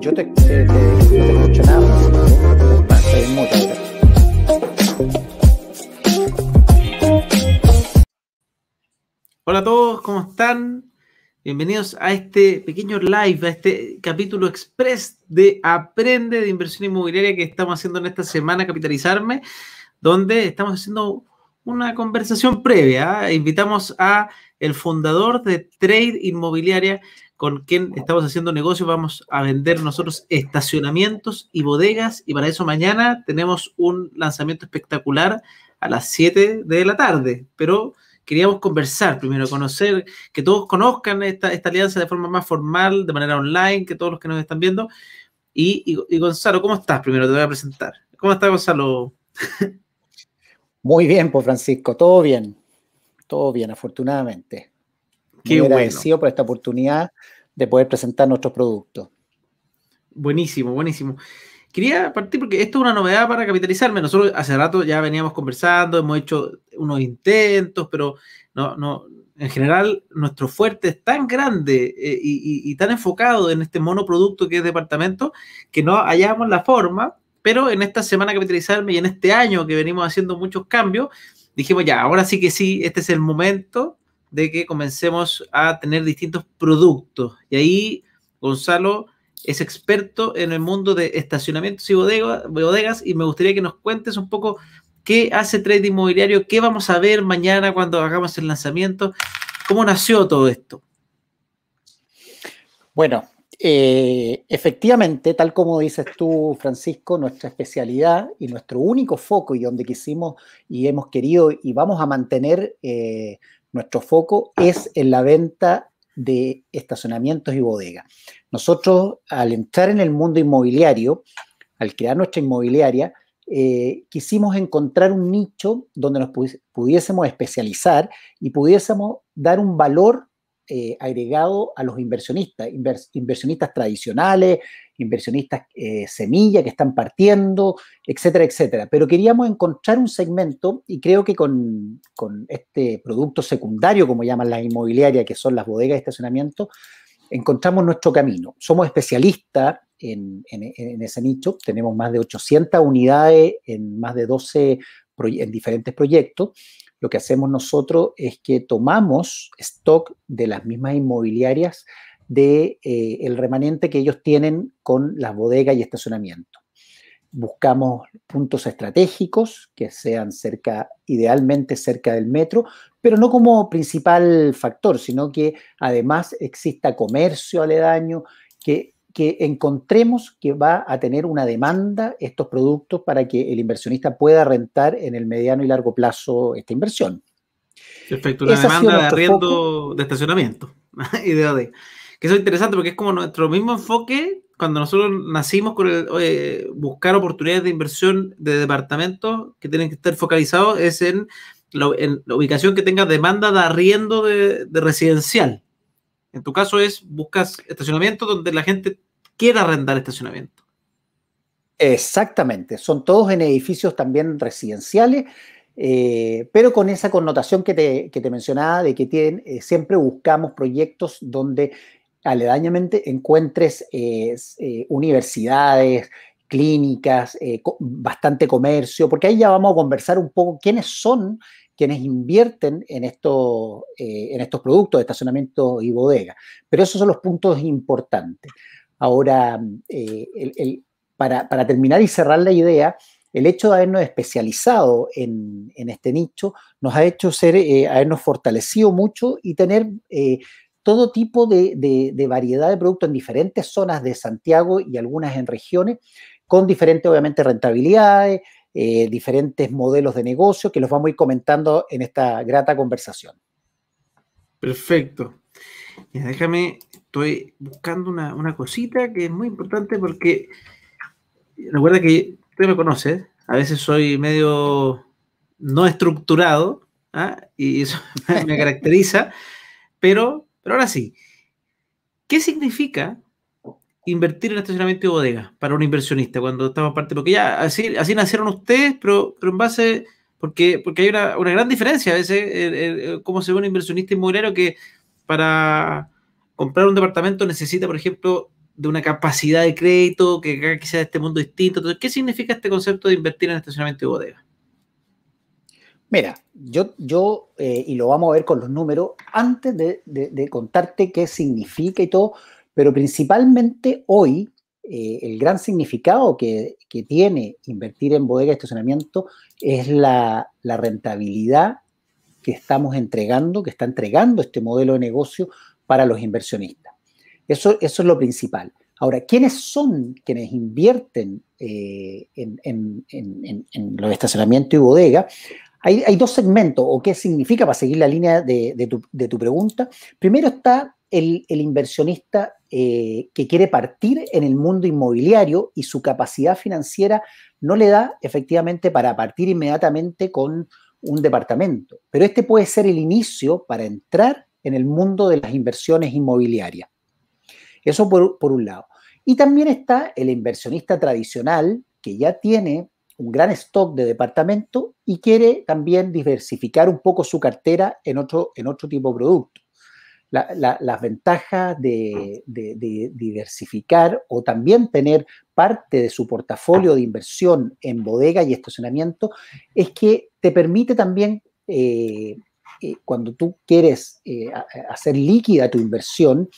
yo te, eh, eh, Hola a todos, ¿cómo están? Bienvenidos a este pequeño live, a este capítulo express de Aprende de Inversión Inmobiliaria que estamos haciendo en esta semana, Capitalizarme, donde estamos haciendo una conversación previa. ¿ah? Invitamos a el fundador de Trade Inmobiliaria, con quien estamos haciendo negocios, Vamos a vender nosotros estacionamientos y bodegas y para eso mañana tenemos un lanzamiento espectacular a las 7 de la tarde, pero queríamos conversar primero, conocer, que todos conozcan esta, alianza de forma más formal, de manera online, que todos los que nos están viendo. Y, y Gonzalo, ¿cómo estás? Primero te voy a presentar. ¿Cómo estás, Gonzalo? Muy bien, pues Francisco, todo bien. Todo bien, afortunadamente. Qué Muy bueno. agradecido por esta oportunidad de poder presentar nuestros productos. Buenísimo, buenísimo. Quería partir porque esto es una novedad para capitalizarme. Nosotros hace rato ya veníamos conversando, hemos hecho unos intentos, pero no, en general nuestro fuerte es tan grande eh, y, y, tan enfocado en este monoproducto que es departamento que no hallamos la forma, pero en esta semana capitalizarme y en este año que venimos haciendo muchos cambios, dijimos ya, ahora sí que sí, este es el momento de que comencemos a tener distintos productos. Y ahí Gonzalo es experto en el mundo de estacionamientos y bodegas y me gustaría que nos cuentes un poco qué hace Trade Inmobiliario, qué vamos a ver mañana cuando hagamos el lanzamiento, cómo nació todo esto. Bueno, eh, efectivamente, tal como dices tú, Francisco, nuestra especialidad y nuestro único foco y donde quisimos y hemos querido y vamos a mantener eh, nuestro foco es en la venta de estacionamientos y bodegas. Nosotros, al entrar en el mundo inmobiliario, al crear nuestra inmobiliaria, eh, quisimos encontrar un nicho donde nos pudiésemos especializar y pudiésemos dar un valor eh, agregado a los inversionistas, inversionistas tradicionales, inversionistas eh, semilla que están partiendo, etcétera, etcétera. Pero queríamos encontrar un segmento y creo que con, este producto secundario, como llaman las inmobiliarias, que son las bodegas de estacionamiento, encontramos nuestro camino. Somos especialistas en, en, ese nicho, tenemos más de 800 unidades en más de 12 en diferentes proyectos lo que hacemos nosotros es que tomamos stock de las mismas inmobiliarias del de, eh, el remanente que ellos tienen con las bodegas y estacionamiento. Buscamos puntos estratégicos que sean cerca, idealmente cerca del metro, pero no como principal factor, sino que además exista comercio aledaño, que que encontremos que va a tener una demanda estos productos para que el inversionista pueda rentar en el mediano y largo plazo esta inversión. Perfecto, una demanda de arriendo de estacionamiento de Que eso es interesante porque es como nuestro mismo enfoque cuando nosotros nacimos con buscar oportunidades de inversión de departamentos que tienen que estar focalizados es en la, ubicación que tenga demanda de arriendo de residencial en tu caso es, buscas estacionamiento donde la gente quiera arrendar estacionamiento. Exactamente, son todos en edificios también residenciales, eh, pero con esa connotación que te, mencionaba de que tienen, eh, siempre buscamos proyectos donde aledañamente encuentres eh, universidades, clínicas, bastante comercio, porque ahí ya vamos a conversar un poco quiénes son quienes invierten en, esto, eh, en estos productos de estacionamiento y bodega. Pero esos son los puntos importantes. Ahora, eh, para, para, terminar y cerrar la idea, el hecho de habernos especializado en, en este nicho nos ha hecho ser, eh, habernos fortalecido mucho y tener todo tipo de, de, variedad de productos en diferentes zonas de Santiago y algunas en regiones, con diferentes, obviamente, rentabilidades, eh, diferentes modelos de negocio que los vamos a ir comentando en esta grata conversación. Perfecto. déjame, estoy buscando una, cosita que es muy importante porque recuerda que usted me conoce, a veces soy medio no estructurado ¿ah? y eso me caracteriza, pero, pero ahora sí, ¿qué significa invertir en estacionamiento y bodega para un inversionista cuando estamos parte, porque ya así, así nacieron ustedes, pero, pero en base, porque, porque hay una, gran diferencia a veces, como eh, eh, eh, cómo se ve un inversionista inmobiliario que para comprar un departamento necesita, por ejemplo, de una capacidad de crédito, que sea de este mundo distinto. Entonces, ¿qué significa este concepto de invertir en estacionamiento y bodega? Mira, yo, yo y lo vamos a ver con los números, antes de contarte qué significa y todo, pero principalmente hoy, eh, el gran significado que, tiene invertir en bodega y estacionamiento es la, rentabilidad que estamos entregando, que está entregando este modelo de negocio para los inversionistas. Eso, eso es lo principal. Ahora, ¿quiénes son quienes invierten eh, en, en, en, en, los estacionamientos y bodega? Hay, dos segmentos, o qué significa, para seguir la línea de, tu, de tu pregunta. Primero está el, inversionista eh, que quiere partir en el mundo inmobiliario y su capacidad financiera no le da efectivamente para partir inmediatamente con un departamento. Pero este puede ser el inicio para entrar en el mundo de las inversiones inmobiliarias. Eso por, por un lado. Y también está el inversionista tradicional que ya tiene un gran stock de departamento y quiere también diversificar un poco su cartera en otro, en otro tipo de producto las ventajas de, diversificar o también tener parte de su portafolio de inversión en bodega y estacionamiento es que te permite también, eh, eh, cuando tú quieres eh, hacer líquida tu inversión,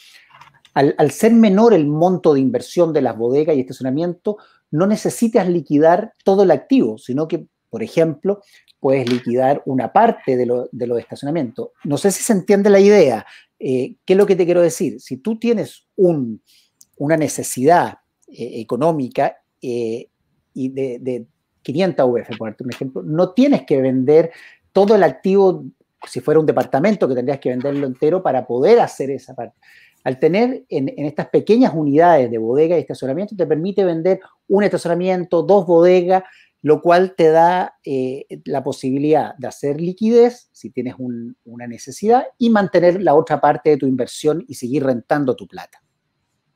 al, al ser menor el monto de inversión de las bodegas y estacionamiento, no necesitas liquidar todo el activo, sino que, por ejemplo, puedes liquidar una parte de, lo, de los estacionamientos. No sé si se entiende la idea. Eh, ¿Qué es lo que te quiero decir? Si tú tienes una necesidad eh, económica eh, y de, 500 UF, por ejemplo, no tienes que vender todo el activo, si fuera un departamento, que tendrías que venderlo entero para poder hacer esa parte. Al tener en, en, estas pequeñas unidades de bodega y estacionamiento, te permite vender un estacionamiento, dos bodegas, lo cual te da eh, la posibilidad de hacer liquidez si tienes una necesidad y mantener la otra parte de tu inversión y seguir rentando tu plata.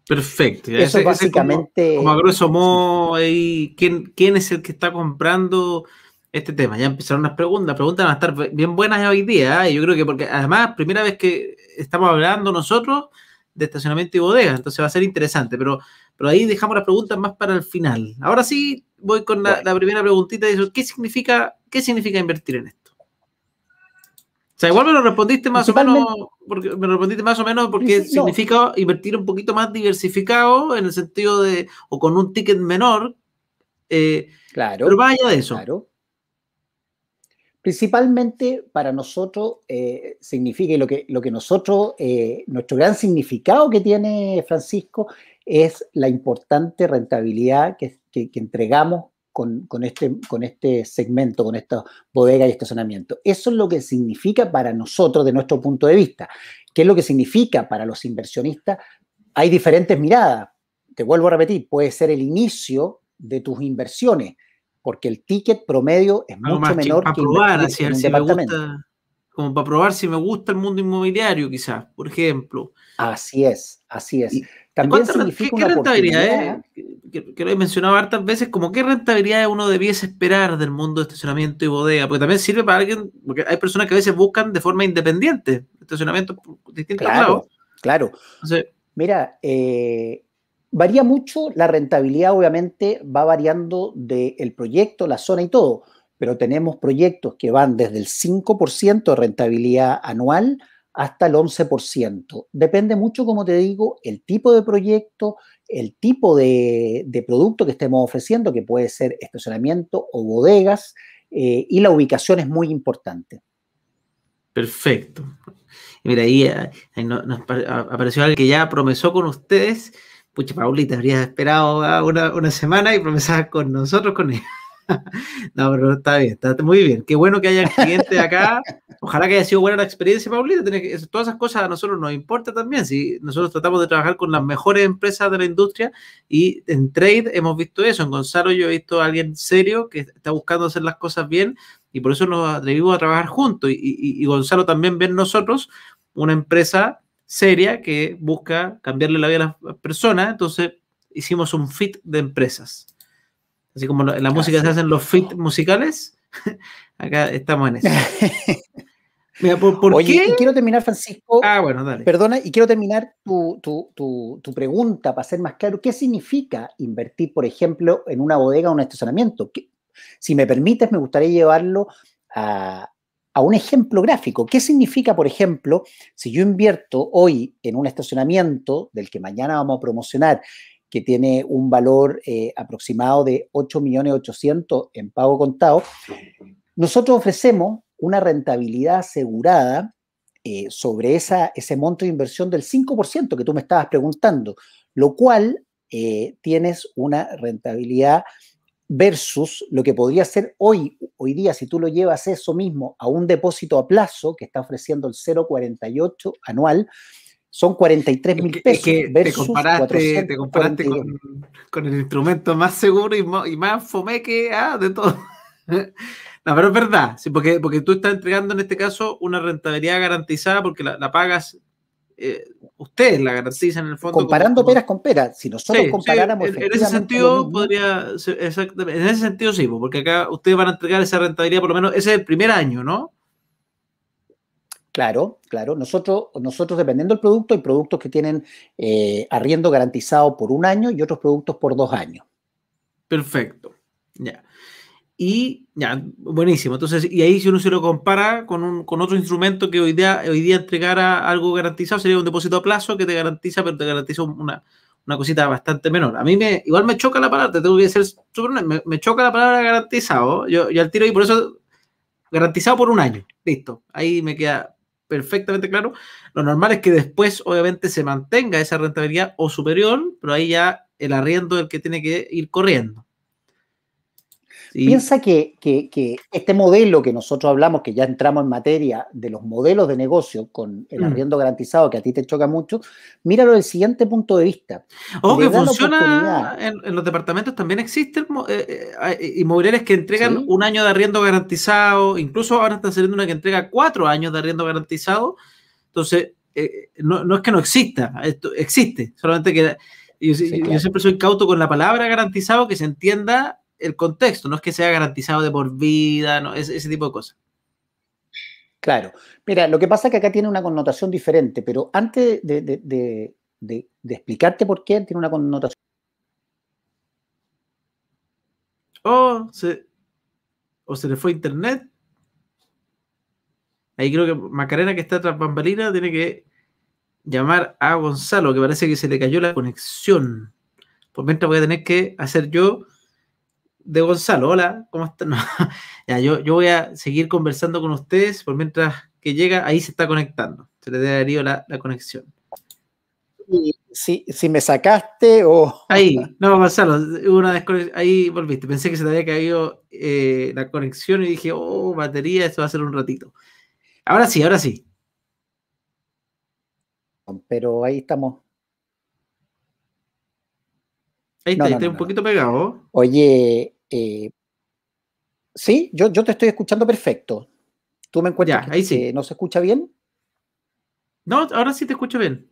Perfecto. Eso básicamente. como, a modo, ¿quién, ¿quién es el que está comprando? este tema. Ya empezaron las preguntas. Preguntas van a estar bien buenas hoy día. ¿eh? y Yo creo que porque además, primera vez que estamos hablando nosotros de estacionamiento y bodegas, entonces va a ser interesante. Pero pero ahí dejamos las preguntas más para el final. Ahora sí, voy con la, primera preguntita. De eso. ¿Qué significa, ¿Qué significa invertir en esto? O sea, igual me lo respondiste más o menos porque me respondiste más o menos porque significa invertir un poquito más diversificado en el sentido de o con un ticket menor. Eh, claro. Pero vaya de eso. Claro. Principalmente para nosotros eh, significa lo que, lo que nosotros, eh, nuestro gran significado que tiene Francisco es la importante rentabilidad que, entregamos con, este, con este segmento, con esta bodega y estacionamiento. Eso es lo que significa para nosotros, de nuestro punto de vista. ¿Qué es lo que significa para los inversionistas? Hay diferentes miradas. Te vuelvo a repetir, puede ser el inicio de tus inversiones, porque el ticket promedio es mucho menor que el de un si como para probar si me gusta el mundo inmobiliario, quizás, por ejemplo. Así es, así es. ¿Qué, rentabilidad eh? eh? que, lo he mencionado hartas veces, como qué rentabilidad uno debiese esperar del mundo de estacionamiento y bodega, porque también sirve para alguien, porque hay personas que a veces buscan de forma independiente estacionamiento por claro, Claro. Mira, eh, varía mucho, la rentabilidad obviamente va variando del proyecto, la zona y todo, pero tenemos proyectos que van desde el 5% de rentabilidad anual hasta el 11%. Depende mucho, como te digo, el tipo de proyecto, el tipo de, producto que estemos ofreciendo, que puede ser estacionamiento o bodegas, eh, y la ubicación es muy importante. Perfecto. Mira, ahí, nos, apareció alguien que ya promesó con ustedes. Pucha, Paulita, habrías esperado ah, una, semana y promesaba con nosotros, con ella. no, pero está bien, está muy bien. Qué bueno que haya clientes acá. Ojalá que haya sido buena la experiencia, Paulita. todas esas cosas a nosotros nos importa también. Si nosotros tratamos de trabajar con las mejores empresas de la industria y en trade hemos visto eso. En Gonzalo yo he visto a alguien serio que está buscando hacer las cosas bien y por eso nos atrevimos a trabajar juntos. Y, y Gonzalo también ve en nosotros una empresa seria que busca cambiarle la vida a las personas. Entonces hicimos un fit de empresas. Así como en la música se hacen los fit musicales, acá estamos en eso. Mira, ¿por, qué? quiero terminar, Francisco. Ah, bueno, dale. Perdona, y quiero terminar tu, pregunta para ser más claro. ¿Qué significa invertir, por ejemplo, en una bodega o un estacionamiento? si me permites, me gustaría llevarlo a, a un ejemplo gráfico. ¿Qué significa, por ejemplo, si yo invierto hoy en un estacionamiento del que mañana vamos a promocionar que tiene un valor eh, aproximado de 8.800.000 en pago contado, nosotros ofrecemos una rentabilidad asegurada eh, sobre esa, ese monto de inversión del 5% que tú me estabas preguntando, lo cual eh, tienes una rentabilidad versus lo que podría ser hoy, hoy día, si tú lo llevas eso mismo a un depósito a plazo que está ofreciendo el 0,48 anual, son 43 mil pesos. que versus te comparaste, con, el instrumento más seguro y, más, y fome que ah, de todo. no, pero es verdad, sí, porque, porque tú estás entregando en este caso una rentabilidad garantizada porque la, pagas. Eh, ustedes la garantizan en el fondo. Comparando peras con peras, si nosotros comparáramos. Sí, en, ese sentido, podría. Exactamente, en ese sentido, sí, porque acá ustedes van a entregar esa rentabilidad, por lo menos ese es el primer año, ¿no? Claro, claro. Nosotros, nosotros dependiendo del producto, hay productos que tienen eh, arriendo garantizado por un año y otros productos por dos años. Perfecto. Ya. Y ya, buenísimo. Entonces, y ahí si uno se lo compara con, otro instrumento que hoy día, hoy día entregara algo garantizado, sería un depósito a plazo que te garantiza, pero te garantiza una, una cosita bastante menor. A mí me, igual me choca la palabra, te tengo que decir, me, me, choca la palabra garantizado. Yo, yo al tiro y por eso garantizado por un año. Listo. Ahí me queda perfectamente claro, lo normal es que después obviamente se mantenga esa rentabilidad o superior, pero ahí ya el arriendo es el que tiene que ir corriendo. Piensa que, este modelo que nosotros hablamos, que ya entramos en materia de los modelos de negocio con el mm. arriendo garantizado, que a ti te choca mucho, míralo del siguiente punto de vista. Ojo, que funciona en, los departamentos también existen eh, eh inmobiliarias que entregan un año de arriendo garantizado, incluso ahora está saliendo una que entrega cuatro años de arriendo garantizado. Entonces, eh, no, es que no exista, esto existe, solamente que yo siempre soy cauto con la palabra garantizado, que se entienda el contexto, no es que sea garantizado de por vida, no, es, ese tipo de cosas. Claro. Mira, lo que pasa es que acá tiene una connotación diferente, pero antes de, explicarte por qué, tiene una connotación. Oh, se, o se le fue internet. Ahí creo que Macarena, que está tras bambalina, tiene que llamar a Gonzalo, que parece que se le cayó la conexión. Por mientras voy a tener que hacer yo de Gonzalo. Hola, ¿cómo están? yo, voy a seguir conversando con ustedes por mientras que llega, ahí se está conectando. Se le daría la, la conexión. si, me sacaste o. Ahí, no, Gonzalo, una desconexión. Ahí volviste. Pensé que se te había caído eh, la conexión y dije, oh, batería, esto va a ser un ratito. Ahora sí, ahora sí. Pero ahí estamos. Ahí está, está un poquito pegado. Oye, eh, sí, yo, yo te estoy escuchando perfecto. ¿Tú me encuentras ahí sí. no se escucha bien? No, ahora sí te escucho bien.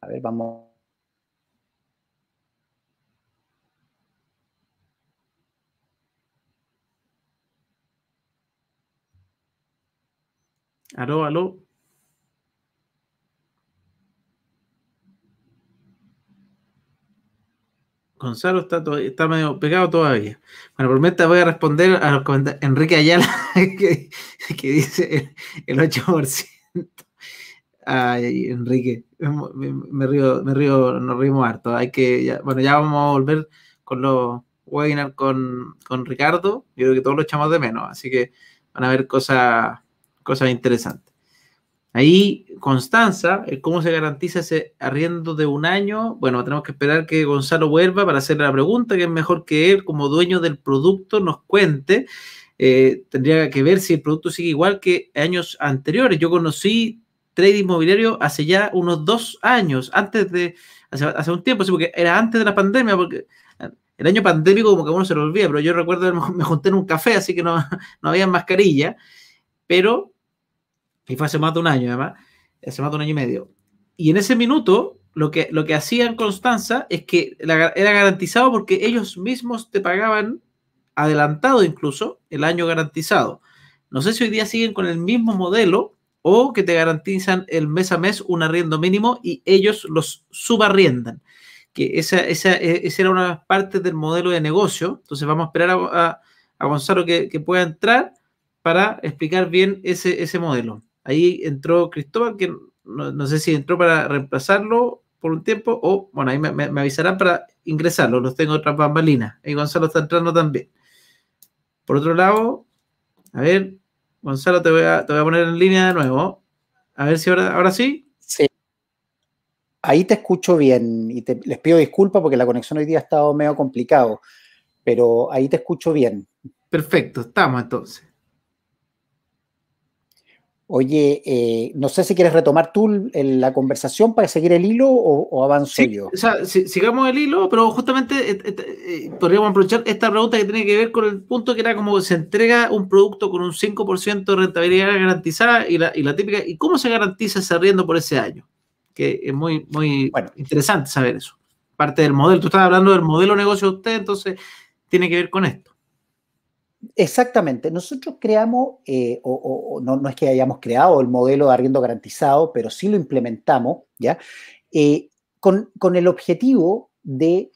A ver, vamos. Aló, aló. Gonzalo está, medio pegado todavía. Bueno, por voy a responder a los comentarios. Enrique Ayala, que, dice el, 8%. Ay, Enrique, me, río, me río, nos rimos harto. Hay que, bueno, ya vamos a volver con los webinars con, Ricardo. Yo creo que todos los echamos de menos, así que van a ver cosas interesantes. Ahí, Constanza, eh, ¿cómo se garantiza ese arriendo de un año? Bueno, tenemos que esperar que Gonzalo vuelva para hacer la pregunta, que es mejor que él, como dueño del producto, nos cuente. Eh, tendría que ver si el producto sigue igual que años anteriores. Yo conocí Trading inmobiliario hace ya unos dos años, antes de, hace, un tiempo, sí, porque era antes de la pandemia, porque eh, el año pandémico como que uno se lo olvida, pero yo recuerdo me junté en un café, así que no, no había mascarilla, pero y fue hace más de un año además, hace más de un año y medio. Y en ese minuto, lo que, lo que hacían Constanza es que era garantizado porque ellos mismos te pagaban adelantado incluso el año garantizado. No sé si hoy día siguen con el mismo modelo o que te garantizan el mes a mes un arriendo mínimo y ellos los subarriendan. Que esa, esa, e, era una parte del modelo de negocio. Entonces vamos a esperar a, Gonzalo que, que, pueda entrar para explicar bien ese, ese modelo. Ahí entró Cristóbal, que no, sé si entró para reemplazarlo por un tiempo, o bueno, ahí me, avisarán para ingresarlo, los tengo otras bambalinas. Y Gonzalo está entrando también. Por otro lado, a ver, Gonzalo, te voy a, poner en línea de nuevo. A ver si ahora, ahora sí. Sí. Ahí te escucho bien y te, les pido disculpas porque la conexión hoy día ha estado medio complicado, pero ahí te escucho bien. Perfecto, estamos entonces. Oye, eh, no sé si quieres retomar tú la conversación para seguir el hilo o, o avanzo yo. O sea, sigamos el hilo, pero justamente eh, eh, podríamos aprovechar esta pregunta que tiene que ver con el punto que era como se entrega un producto con un 5% de rentabilidad garantizada y la, típica, ¿y cómo se garantiza ese arriendo por ese año? Que es muy, muy interesante saber eso. Parte del modelo, tú estabas hablando del modelo de negocio de usted, entonces tiene que ver con esto. Exactamente. Nosotros creamos, eh, o, no, es que hayamos creado el modelo de arriendo garantizado, pero sí lo implementamos, ¿ya? Eh, con, el objetivo de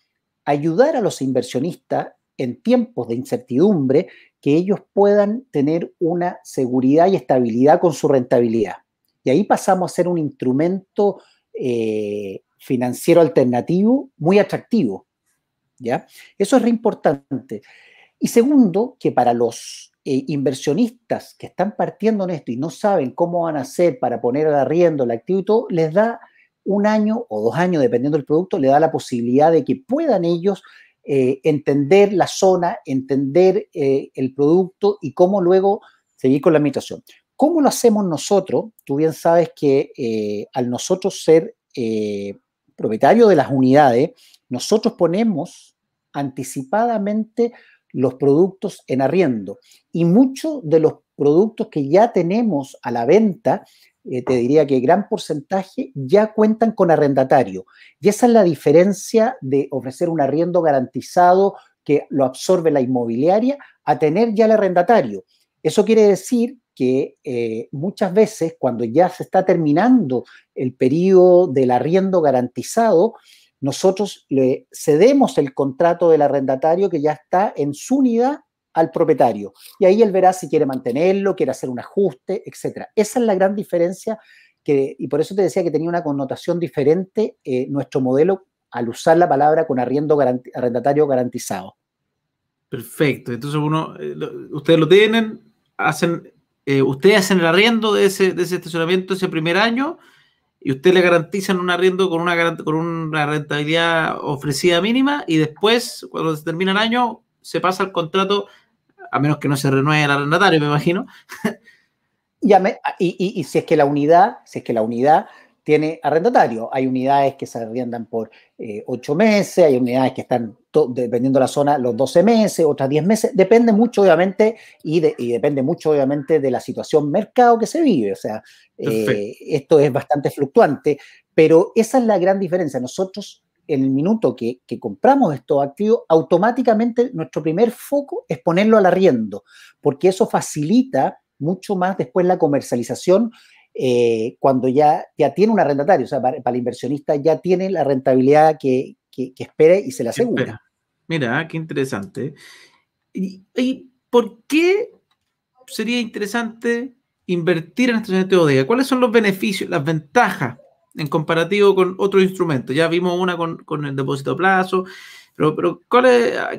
ayudar a los inversionistas en tiempos de incertidumbre que ellos puedan tener una seguridad y estabilidad con su rentabilidad. Y ahí pasamos a ser un instrumento eh, financiero alternativo muy atractivo, ¿ya? Eso es re importante. Y segundo, que para los eh, inversionistas que están partiendo en esto y no saben cómo van a hacer para poner al arriendo el activo y todo, les da un año o dos años, dependiendo del producto, le da la posibilidad de que puedan ellos eh, entender la zona, entender eh, el producto y cómo luego seguir con la administración. ¿Cómo lo hacemos nosotros? Tú bien sabes que al nosotros ser propietarios de las unidades, nosotros ponemos anticipadamente los productos en arriendo. Y muchos de los productos que ya tenemos a la venta, eh, te diría que gran porcentaje, ya cuentan con arrendatario. Y esa es la diferencia de ofrecer un arriendo garantizado que lo absorbe la inmobiliaria a tener ya el arrendatario. Eso quiere decir que eh, muchas veces cuando ya se está terminando el periodo del arriendo garantizado, nosotros le cedemos el contrato del arrendatario que ya está en su unidad al propietario. Y ahí él verá si quiere mantenerlo, quiere hacer un ajuste, etc. Esa es la gran diferencia y por eso te decía que tenía una connotación diferente eh, nuestro modelo al usar la palabra con arriendo arrendatario garantizado. Perfecto. Entonces uno, eh, ustedes lo tienen, hacen, eh, ustedes hacen el arriendo de ese, de ese estacionamiento ese primer año y usted le garantizan un arriendo con una, con una rentabilidad ofrecida mínima y después, cuando se termina el año, se pasa el contrato, a menos que no se renueve el arrendatario, me imagino. Y, y si es que la unidad, si es que la unidad tiene arrendatario. Hay unidades que se arriendan por eh, ocho meses, hay unidades que están, dependiendo de la zona, los 12 meses, otras 10 meses. Depende mucho, obviamente, y, depende mucho, obviamente, de la situación mercado que se vive. O sea, eh, esto es bastante fluctuante, pero esa es la gran diferencia. Nosotros, en el minuto que, que compramos estos activos, automáticamente nuestro primer foco es ponerlo al arriendo, porque eso facilita mucho más después la comercialización eh, cuando ya, ya tiene un arrendatario. O sea, para, el inversionista ya tiene la rentabilidad que, que, espera y se la asegura. Mira, qué interesante. ¿Y, por qué sería interesante invertir en este de bodega? ¿Cuáles son los beneficios, las ventajas en comparativo con otros instrumentos? Ya vimos una con, con el depósito a plazo, pero, ¿cuál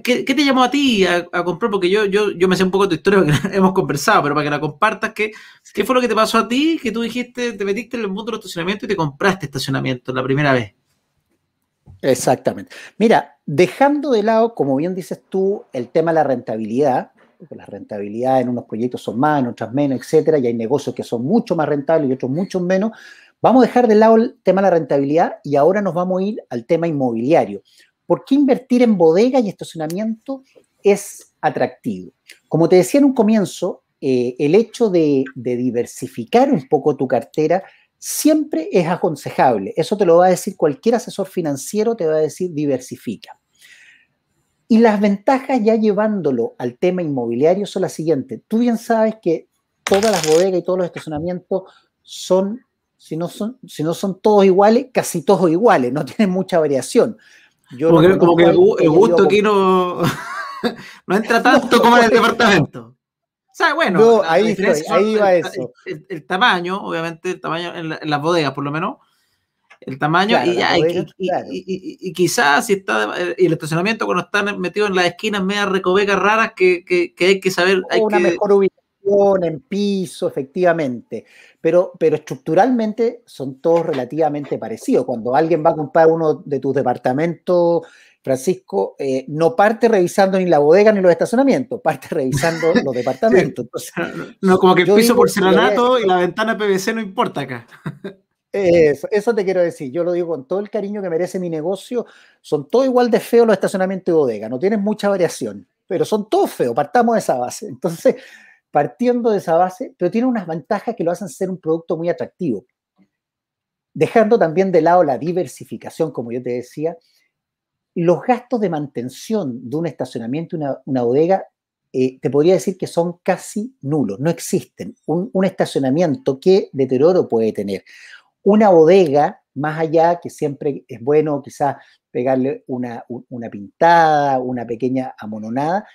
qué, te llamó a ti a, comprar? Porque yo, yo, me sé un poco de tu historia porque hemos conversado, pero para que la compartas, ¿qué, ¿qué fue lo que te pasó a ti? Que tú dijiste, te metiste en el mundo del estacionamiento y te compraste estacionamiento la primera vez. Exactamente. Mira, dejando de lado, como bien dices tú, el tema de la rentabilidad, porque la rentabilidad en unos proyectos son más, en otras menos, etcétera, y hay negocios que son mucho más rentables y otros mucho menos. Vamos a dejar de lado el tema de la rentabilidad y ahora nos vamos a ir al tema inmobiliario, por qué invertir en bodega y estacionamiento es atractivo. Como te decía en un comienzo, eh, el hecho de, diversificar un poco tu cartera siempre es aconsejable. Eso te lo va a decir cualquier asesor financiero, te va a decir diversifica. Y las ventajas ya llevándolo al tema inmobiliario son las siguientes. Tú bien sabes que todas las bodegas y todos los estacionamientos son, si no son, si no son todos iguales, casi todos iguales, no tienen mucha variación. Yo como, que, el gusto aquí no, no entra tanto como en el departamento. O sea, bueno, ahí, ahí va el, eso. El, tamaño, obviamente, el tamaño en, las bodegas, por lo menos, el tamaño y, y, y, quizás si está eh, y el estacionamiento cuando están metidos en las esquinas medias recovecas raras que, que, hay que saber. Hay una mejor ubicación en piso, efectivamente. Pero, pero estructuralmente son todos relativamente parecidos. Cuando alguien va a comprar uno de tus departamentos, Francisco, eh, no parte revisando ni la bodega ni los estacionamientos, parte revisando los departamentos. no, como que el piso porcelanato y la ventana PVC no importa acá. Eso, te quiero decir. Yo lo digo con todo el cariño que merece mi negocio. Son todos igual de feos los estacionamientos y bodega. No tienen mucha variación, pero son todos feos. Partamos de esa base. Entonces, partiendo de esa base, pero tiene unas ventajas que lo hacen ser un producto muy atractivo. Dejando también de lado la diversificación, como yo te decía, los gastos de mantención de un estacionamiento, una, bodega, eh, te podría decir que son casi nulos, no existen. Un, estacionamiento, ¿qué deterioro puede tener? Una bodega, más allá que siempre es bueno quizás pegarle una, una pintada, una pequeña amononada,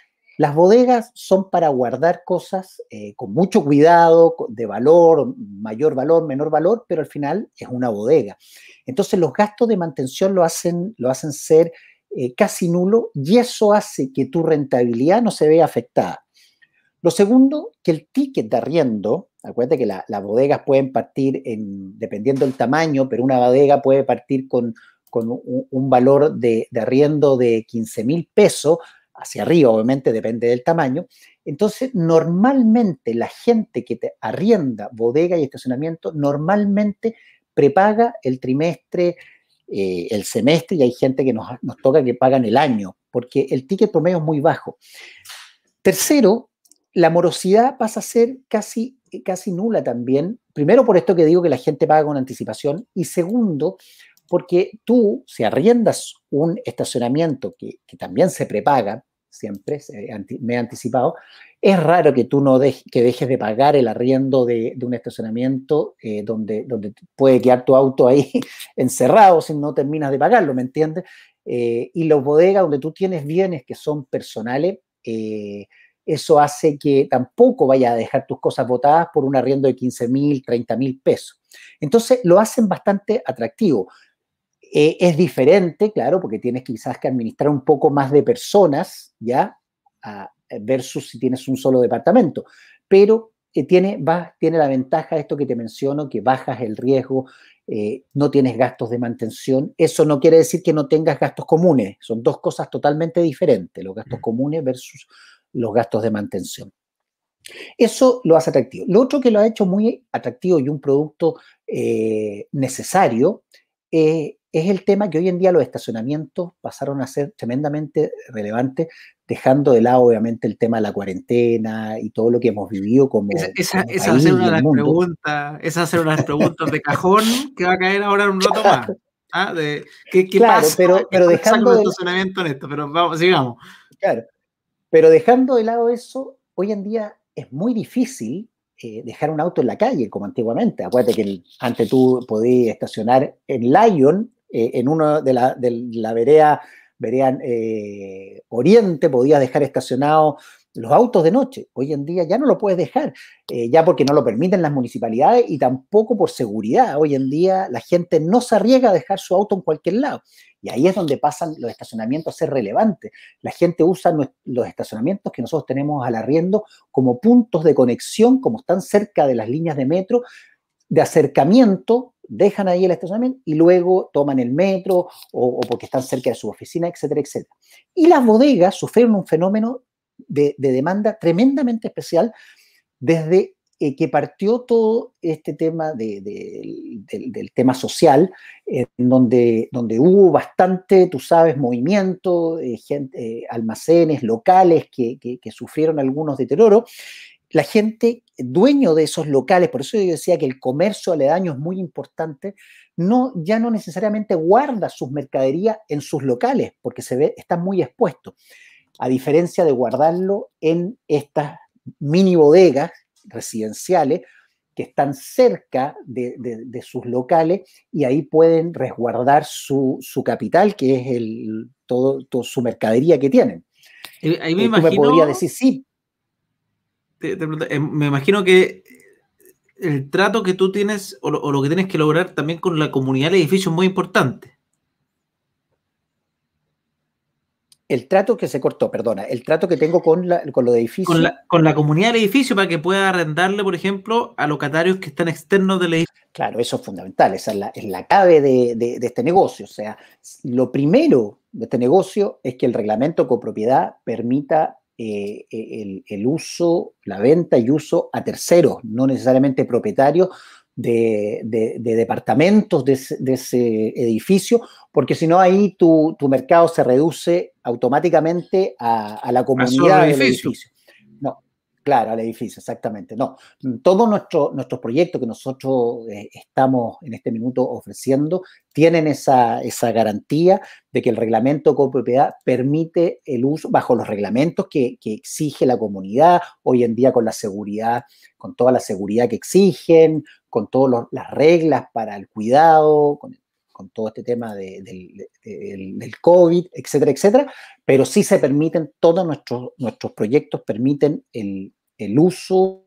las bodegas son para guardar cosas eh, con mucho cuidado, de valor, mayor valor, menor valor, pero al final es una bodega. Entonces los gastos de mantención lo hacen, lo hacen ser eh, casi nulo y eso hace que tu rentabilidad no se vea afectada. Lo segundo, que el ticket de arriendo, acuérdate que las bodegas pueden partir en, dependiendo del tamaño, pero una bodega puede partir con, un, valor de, de arriendo de 15 mil pesos, hacia arriba, obviamente depende del tamaño. Entonces, normalmente la gente que te arrienda bodega y estacionamiento, normalmente prepaga el trimestre, eh, el semestre, y hay gente que nos, toca que pagan el año, porque el ticket promedio es muy bajo. Tercero, la morosidad pasa a ser casi, casi nula también. Primero, por esto que digo que la gente paga con anticipación. Y segundo, porque tú, si arriendas un estacionamiento que también se prepaga, siempre, eh, me he anticipado, es raro que tú no que dejes de pagar el arriendo de, un estacionamiento eh, donde, donde puede quedar tu auto ahí encerrado si no terminas de pagarlo, ¿me entiendes? Eh, y los bodegas donde tú tienes bienes que son personales, eso hace que tampoco vaya a dejar tus cosas botadas por un arriendo de 15 mil, 30 mil pesos. Entonces lo hacen bastante atractivo. Eh, es diferente, claro, porque tienes quizás que administrar un poco más de personas, ¿ya? Eh, versus si tienes un solo departamento. Pero eh, tiene, va, tiene la ventaja esto que te menciono, que bajas el riesgo, no tienes gastos de mantención. Eso no quiere decir que no tengas gastos comunes. Son dos cosas totalmente diferentes, los gastos comunes versus los gastos de mantención. Eso lo hace atractivo. Lo otro que lo ha hecho muy atractivo y un producto necesario es es el tema que hoy en día los estacionamientos pasaron a ser tremendamente relevantes, dejando de lado obviamente el tema de la cuarentena y todo lo que hemos vivido como... Esa, esa, va una de las preguntas, esa de preguntas de cajón que va a caer ahora en un rato más. ¿ah? ¿Qué, pasa? Pero, dejando estacionamiento en esto? Pero vamos, sigamos. pero dejando de lado eso, hoy en día es muy difícil eh, dejar un auto en la calle, como antiguamente. Acuérdate que antes tú podías estacionar en Lyon eh, en una de la, de la vereda, eh, oriente, podías dejar estacionados los autos de noche. Hoy en día ya no lo puedes dejar, eh, ya porque no lo permiten las municipalidades y tampoco por seguridad. Hoy en día la gente no se arriesga a dejar su auto en cualquier lado. Y ahí es donde pasan los estacionamientos a ser relevantes. La gente usa los estacionamientos que nosotros tenemos al arriendo como puntos de conexión, como están cerca de las líneas de metro, de acercamiento dejan ahí el estacionamiento y luego toman el metro o, porque están cerca de su oficina, etcétera, etcétera. Y las bodegas sufrieron un fenómeno de, demanda tremendamente especial desde eh, que partió todo este tema del, tema social, donde, donde hubo bastante, tú sabes, movimiento, eh, gente, eh, almacenes locales que, sufrieron algunos deterioro. la gente dueño de esos locales, por eso yo decía que el comercio aledaño es muy importante, no, ya no necesariamente guarda sus mercaderías en sus locales, porque se ve, está muy expuesto, a diferencia de guardarlo en estas mini bodegas residenciales que están cerca de, sus locales y ahí pueden resguardar su, capital, que es el, todo, todo, su mercadería que tienen. Eh, ahí me, eh, me podría decir, sí, Em, me imagino que el trato que tú tienes o lo, que tienes que lograr también con la comunidad del edificio es muy importante. El trato que se cortó, perdona, el trato que tengo con, los con lo edificio. Con la, comunidad del edificio para que pueda arrendarle, por ejemplo, a locatarios que están externos del edificio. Claro, eso es fundamental, esa es la, es clave de, de este negocio. O sea, lo primero de este negocio es que el reglamento copropiedad permita eh, e, el, uso, la venta y uso a terceros, no necesariamente propietarios de, departamentos de ese, edificio, porque si no ahí tu, mercado se reduce automáticamente a, la comunidad de del edificio. Claro, al edificio, exactamente. No, todos nuestros proyectos que nosotros eh, estamos en este minuto ofreciendo tienen esa, esa garantía de que el reglamento de copropiedad permite el uso bajo los reglamentos que, que, exige la comunidad hoy en día con la seguridad, con toda la seguridad que exigen, con todas las reglas para el cuidado, con con todo este tema del COVID, etcétera, etcétera, pero sí se permiten, todos nuestros, nuestros proyectos permiten el, uso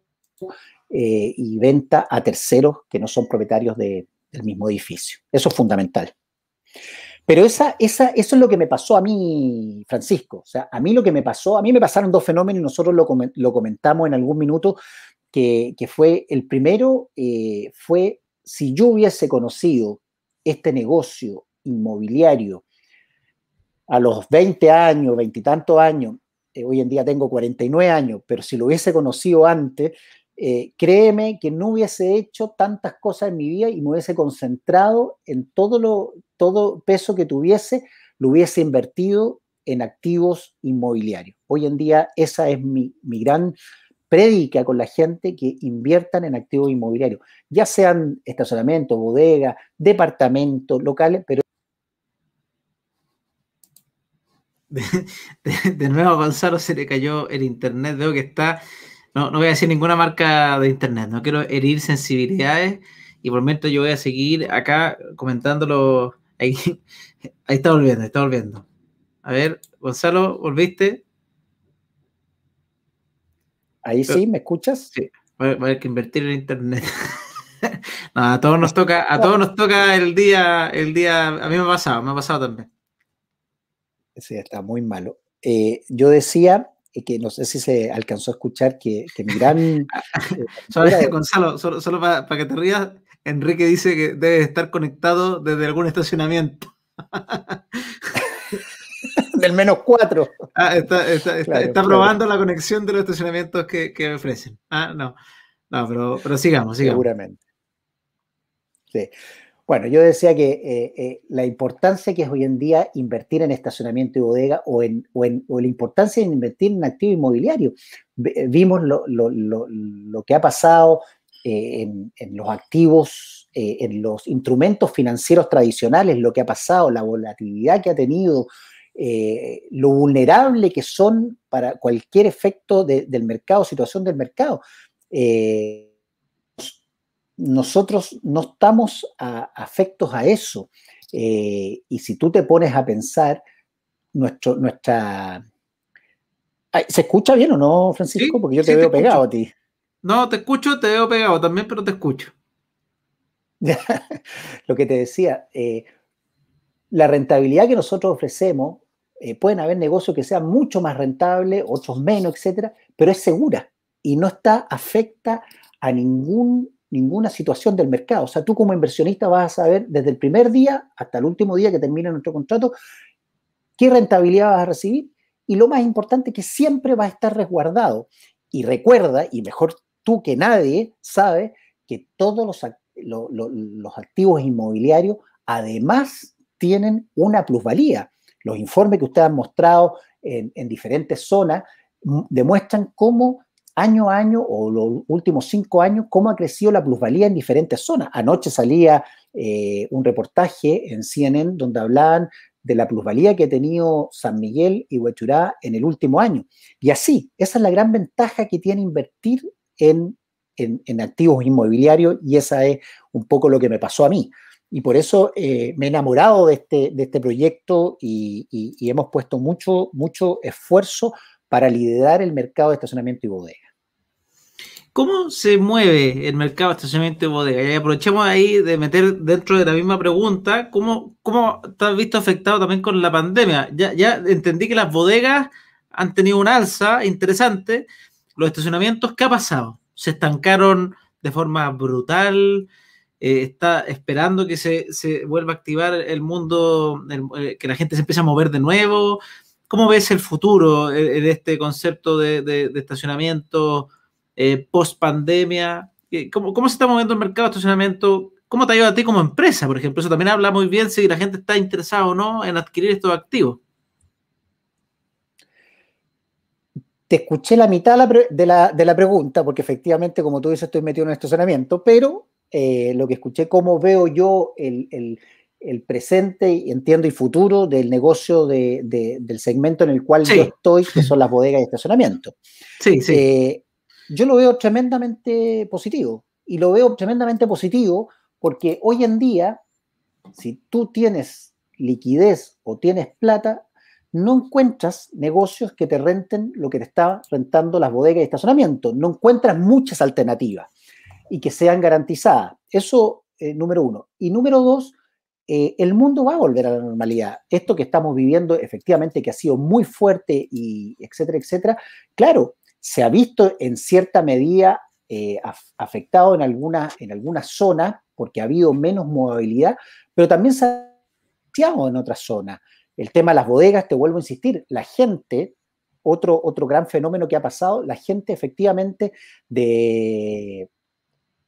eh, y venta a terceros que no son propietarios del mismo edificio. Eso es fundamental. Pero esa, eso es lo que me pasó a mí, Francisco. O sea, a mí lo que me pasó, a mí me pasaron dos fenómenos y nosotros lo, comentamos en algún minuto, que, fue el primero, eh, fue si yo hubiese conocido este negocio inmobiliario a los 20 años, veintitantos años, eh, hoy en día tengo 49 años, pero si lo hubiese conocido antes, eh, créeme que no hubiese hecho tantas cosas en mi vida y me hubiese concentrado en todo, lo, todo peso que tuviese, lo hubiese invertido en activos inmobiliarios. Hoy en día esa es mi, mi gran predica con la gente que inviertan en activos inmobiliarios, ya sean estacionamiento, bodegas, departamentos locales, pero... De, nuevo a Gonzalo se le cayó el internet, veo que está... No, voy a decir ninguna marca de internet, no quiero herir sensibilidades y por el momento yo voy a seguir acá comentándolo. Ahí, ahí está volviendo, está volviendo. A ver, Gonzalo, ¿volviste? Ahí eh, sí, ¿me escuchas? Sí, va a haber que invertir en internet. a todos nos toca, a todos nos toca el día, el día, a mí me ha pasado, me ha pasado también. Sí, está muy malo. Eh, yo decía que no sé si se alcanzó a escuchar que, que mi gran... Eh, solo, Gonzalo, solo, para que te rías, Enrique dice que debe estar conectado desde algún estacionamiento el menos cuatro ah, está, probando la conexión de los estacionamientos que, ofrecen. Ah, no. No, pero, sigamos, sigamos. Seguramente. Sí. Bueno, yo decía que eh, eh, la importancia que es hoy en día invertir en estacionamiento y bodega o, en, la importancia de invertir en activo inmobiliario. Eh, vimos lo, que ha pasado en, en, los activos, en los instrumentos financieros tradicionales, lo que ha pasado, la volatilidad que ha tenido, eh, lo vulnerable que son para cualquier efecto del mercado, situación del mercado. Eh, nosotros no estamos afectos a eso. Eh, y si tú te pones a pensar, nuestro, nuestra... ¿Se escucha bien o no, Francisco? Porque yo te veo pegado a ti. No, te escucho, te veo pegado también, pero te escucho. Lo que te decía, la rentabilidad que nosotros ofrecemos eh, pueden haber negocios que sean mucho más rentables, otros menos, etcétera, pero es segura y no está afecta a ningún, ninguna situación del mercado. O sea, tú como inversionista vas a saber desde el primer día hasta el último día que termina nuestro contrato qué rentabilidad vas a recibir y lo más importante que siempre va a estar resguardado. Y recuerda, y mejor tú que nadie, sabe que todos los, los activos inmobiliarios además tienen una plusvalía. Los informes que ustedes han mostrado en, diferentes zonas mm, demuestran cómo año a año o los últimos cinco años, cómo ha crecido la plusvalía en diferentes zonas. Anoche salía eh, un reportaje en CNN donde hablaban de la plusvalía que ha tenido San Miguel y Huachurá en el último año. Y así, esa es la gran ventaja que tiene invertir en, en activos inmobiliarios y esa es un poco lo que me pasó a mí. Y por eso eh, me he enamorado de este, de este proyecto y, hemos puesto mucho, mucho esfuerzo para liderar el mercado de estacionamiento y bodega. ¿Cómo se mueve el mercado de estacionamiento y bodega? Y aprovechemos ahí de meter dentro de la misma pregunta, ¿cómo, cómo visto afectado también con la pandemia? Ya, ya entendí que las bodegas han tenido un alza interesante. Los estacionamientos, ¿qué ha pasado? ¿Se estancaron de forma brutal? Eh, está esperando que se, vuelva a activar el mundo, eh, que la gente se empiece a mover de nuevo. ¿Cómo ves el futuro eh, en este concepto de, estacionamiento post pandemia? ¿Cómo, se está moviendo el mercado de estacionamiento? ¿Cómo te ayuda a ti como empresa, por ejemplo? Eso también habla muy bien si la gente está interesada o no en adquirir estos activos. Te escuché la mitad de la, de la pregunta, porque efectivamente, como tú dices, estoy metido en el estacionamiento, pero eh, lo que escuché, cómo veo yo el, presente, entiendo, y futuro del negocio del segmento en el cual yo estoy, que son las bodegas y estacionamiento. Sí, sí. Eh, yo lo veo tremendamente positivo, y lo veo tremendamente positivo porque hoy en día, si tú tienes liquidez o tienes plata, no encuentras negocios que te renten lo que te están rentando las bodegas y estacionamiento. No encuentras muchas alternativas y que sean garantizadas. Eso, eh, número uno. Y número dos, eh, el mundo va a volver a la normalidad. Esto que estamos viviendo, efectivamente, que ha sido muy fuerte y etcétera, etcétera, claro, se ha visto en cierta medida eh, afectado en algunas en alguna zonas porque ha habido menos movilidad, pero también se ha afectado en otras zonas. El tema de las bodegas, te vuelvo a insistir, la gente, otro, otro gran fenómeno que ha pasado, la gente efectivamente de,